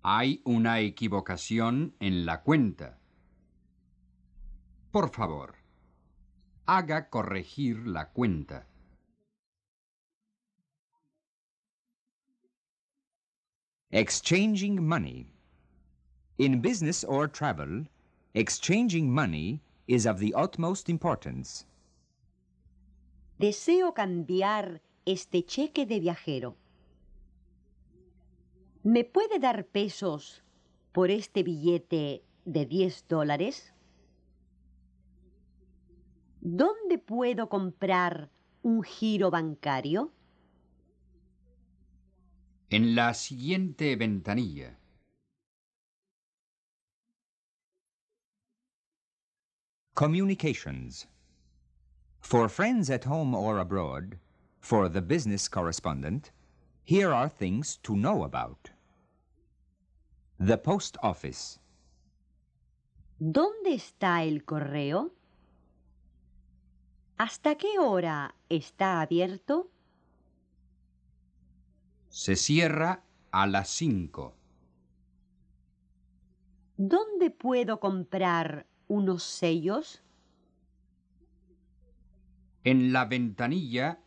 Hay una equivocación en la cuenta. Por favor, haga corregir la cuenta. Exchanging money. In business or travel, exchanging money is of the utmost importance. Deseo cambiar este cheque de viajero. ¿Me puede dar pesos por este billete de 10 dólares? ¿Dónde puedo comprar un giro bancario? En la siguiente ventanilla. Communications. For friends at home or abroad, for the business correspondent, here are things to know about. The post office. ¿Dónde está el correo? ¿Hasta qué hora está abierto? Se cierra a las cinco. ¿Dónde puedo comprar unos sellos? En la ventanilla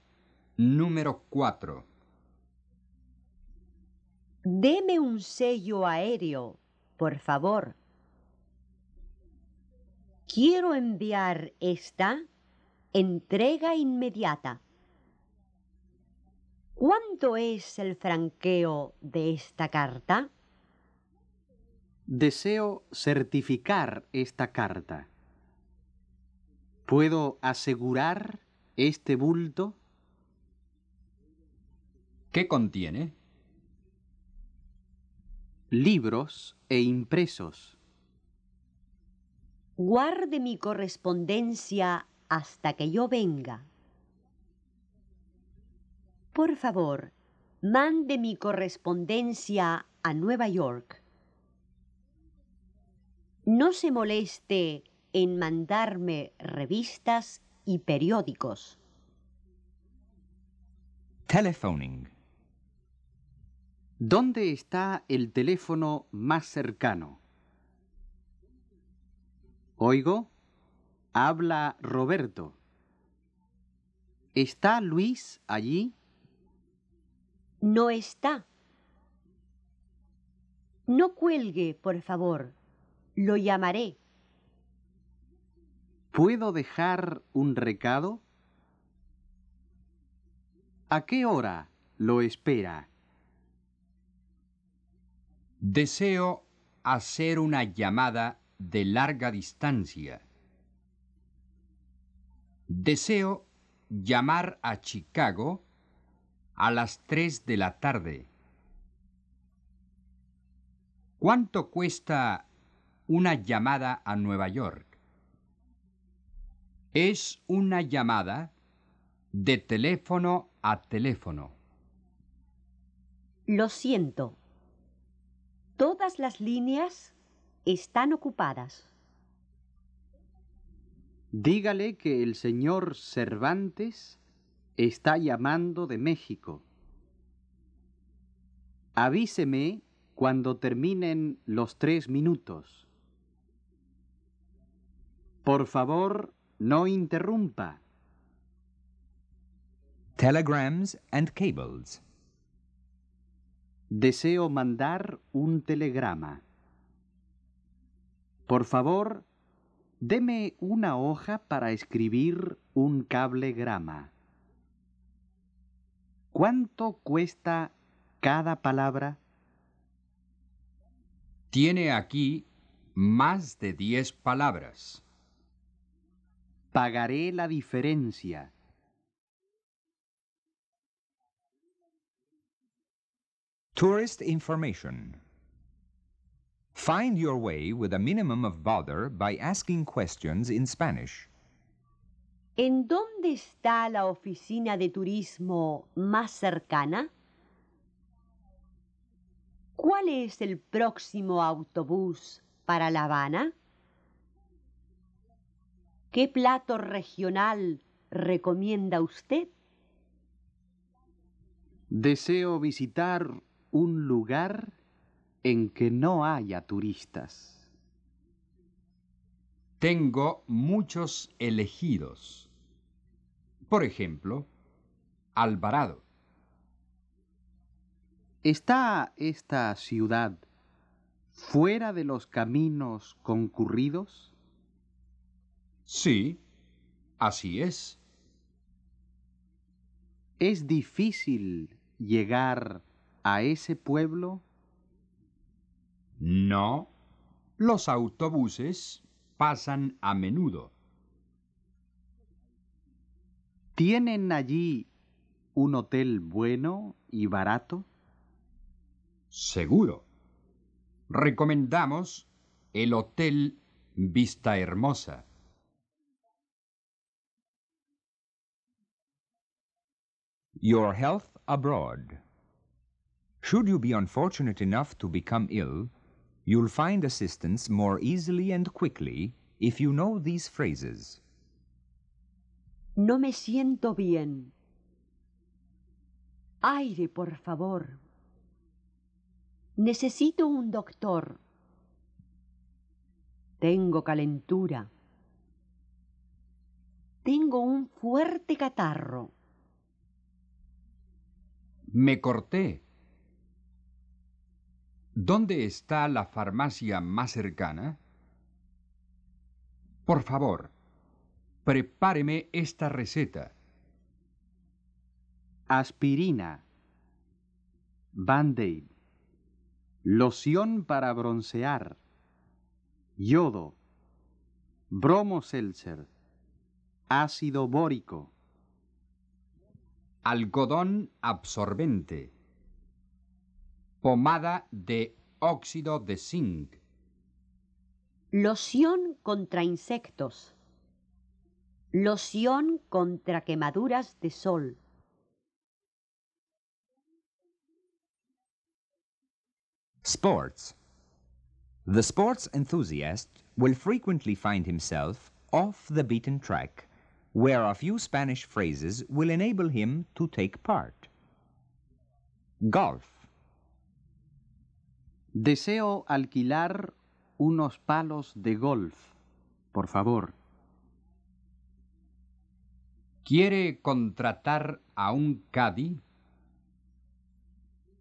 número 4. Deme un sello aéreo, por favor. Quiero enviar esta entrega inmediata. ¿Cuánto es el franqueo de esta carta? Deseo certificar esta carta. ¿Puedo asegurar este bulto? ¿Qué contiene? Libros e impresos. Guarde mi correspondencia hasta que yo venga. Por favor, mande mi correspondencia a Nueva York no se moleste en mandarme revistas y periódicos. Telephoning. ¿Dónde está el teléfono más cercano? Oigo, habla Roberto. ¿Está Luis allí? No está. No cuelgue, por favor lo llamaré. ¿Puedo dejar un recado? ¿A qué hora lo espera? Deseo hacer una llamada de larga distancia. Deseo llamar a Chicago a las 3 de la tarde. ¿Cuánto cuesta una llamada a Nueva York. Es una llamada de teléfono a teléfono. Lo siento. Todas las líneas están ocupadas. Dígale que el señor Cervantes está llamando de México. Avíseme cuando terminen los tres minutos. Por favor, no interrumpa. Telegrams and cables. Deseo mandar un telegrama. Por favor, deme una hoja para escribir un cablegrama. ¿Cuánto cuesta cada palabra? Tiene aquí más de diez palabras pagaré la diferencia. Tourist information. Find your way with a minimum of bother by asking questions in Spanish. ¿En dónde está la oficina de turismo más cercana? ¿Cuál es el próximo autobús para La Habana? ¿Qué plato regional recomienda usted? Deseo visitar un lugar en que no haya turistas. Tengo muchos elegidos. Por ejemplo, Alvarado. ¿Está esta ciudad fuera de los caminos concurridos? Sí, así es. ¿Es difícil llegar a ese pueblo? No. Los autobuses pasan a menudo. ¿Tienen allí un hotel bueno y barato? Seguro. Recomendamos el Hotel Vista Hermosa. Your Health Abroad. Should you be unfortunate enough to become ill, you'll find assistance more easily and quickly if you know these phrases. No me siento bien. Aire, por favor. Necesito un doctor. Tengo calentura. Tengo un fuerte catarro. Me corté. ¿Dónde está la farmacia más cercana? Por favor, prepáreme esta receta. Aspirina. Band-Aid. Loción para broncear. Yodo. Bromo seltzer. Ácido bórico algodón absorbente, pomada de óxido de zinc, loción contra insectos, loción contra quemaduras de sol. Sports. The sports enthusiast will frequently find himself off the beaten track where a few Spanish phrases will enable him to take part. Golf. Deseo alquilar unos palos de golf, por favor. ¿Quiere contratar a un caddy?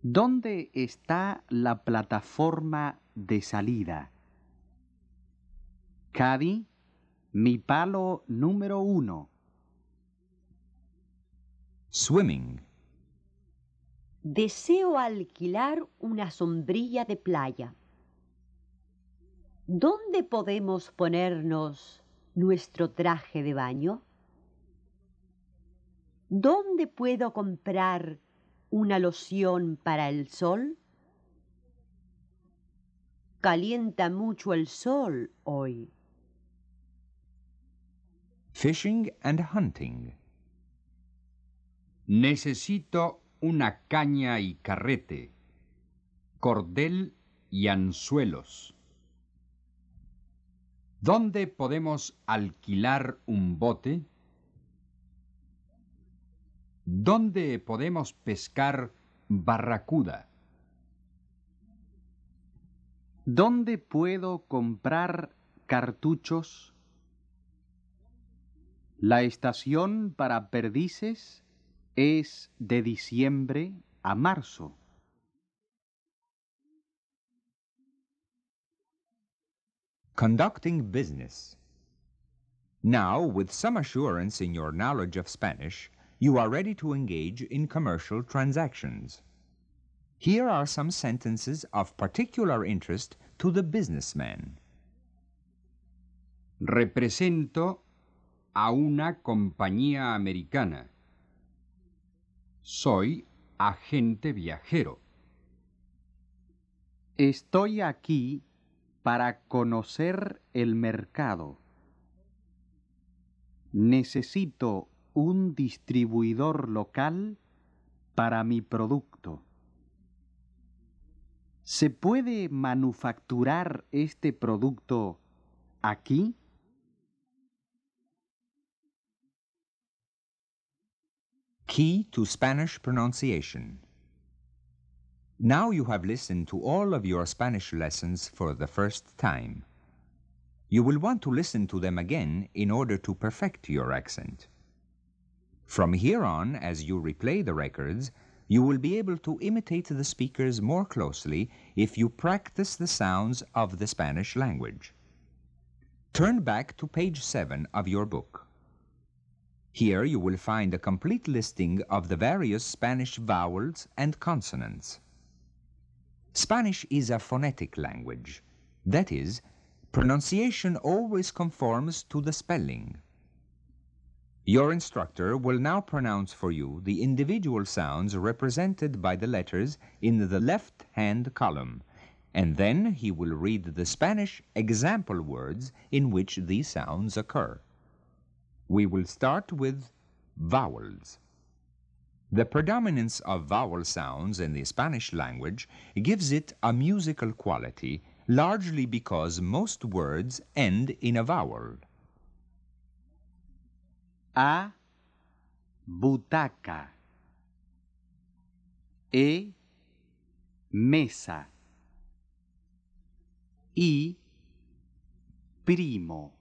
¿Dónde está la plataforma de salida? Caddy, mi palo número uno. Swimming. Deseo alquilar una sombrilla de playa. ¿Dónde podemos ponernos nuestro traje de baño? ¿Dónde puedo comprar una loción para el sol? Calienta mucho el sol hoy. Fishing and Hunting. Necesito una caña y carrete, cordel y anzuelos. ¿Dónde podemos alquilar un bote? ¿Dónde podemos pescar barracuda? ¿Dónde puedo comprar cartuchos? La estación para perdices es de diciembre a marzo. Conducting business. Now, with some assurance in your knowledge of Spanish, you are ready to engage in commercial transactions. Here are some sentences of particular interest to the businessman. Represento a una compañía americana. Soy agente viajero. Estoy aquí para conocer el mercado. Necesito un distribuidor local para mi producto. ¿Se puede manufacturar este producto aquí? Key to Spanish Pronunciation Now you have listened to all of your Spanish lessons for the first time. You will want to listen to them again in order to perfect your accent. From here on, as you replay the records, you will be able to imitate the speakers more closely if you practice the sounds of the Spanish language. Turn back to page 7 of your book. Here you will find a complete listing of the various Spanish vowels and consonants. Spanish is a phonetic language, that is, pronunciation always conforms to the spelling. Your instructor will now pronounce for you the individual sounds represented by the letters in the left-hand column, and then he will read the Spanish example words in which these sounds occur. We will start with vowels. The predominance of vowel sounds in the Spanish language gives it a musical quality largely because most words end in a vowel. A butaca. E mesa. I primo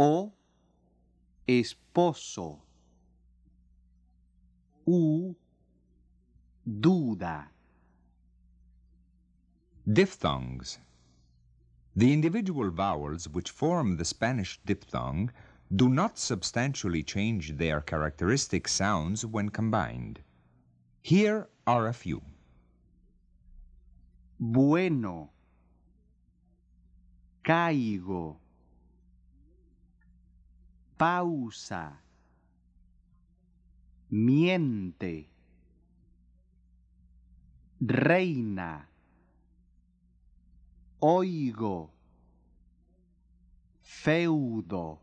o esposo. U duda. Diphthongs. The individual vowels which form the Spanish diphthong do not substantially change their characteristic sounds when combined. Here are a few. Bueno. Caigo pausa, miente, reina, oigo, feudo.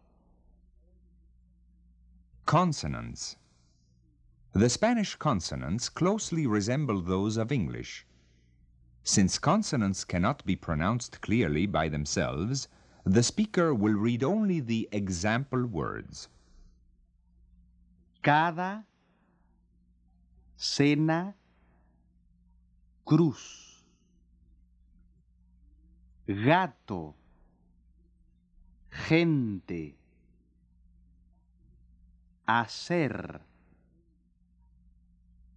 Consonants. The Spanish consonants closely resemble those of English. Since consonants cannot be pronounced clearly by themselves, the speaker will read only the example words. Cada cena cruz gato gente hacer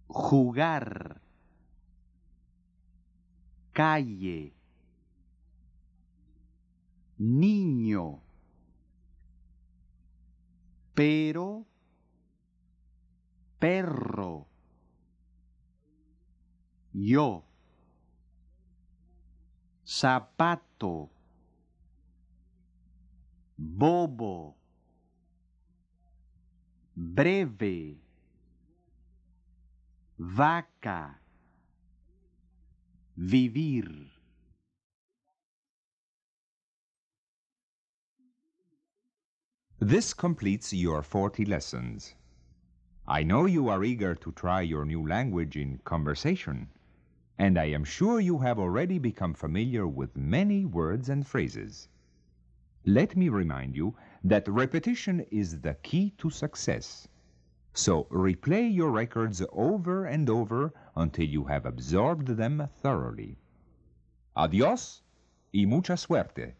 jugar calle niño. Pero, perro. Yo. Zapato. Bobo. Breve. Vaca. Vivir. This completes your 40 lessons. I know you are eager to try your new language in conversation, and I am sure you have already become familiar with many words and phrases. Let me remind you that repetition is the key to success. So replay your records over and over until you have absorbed them thoroughly. Adios y mucha suerte.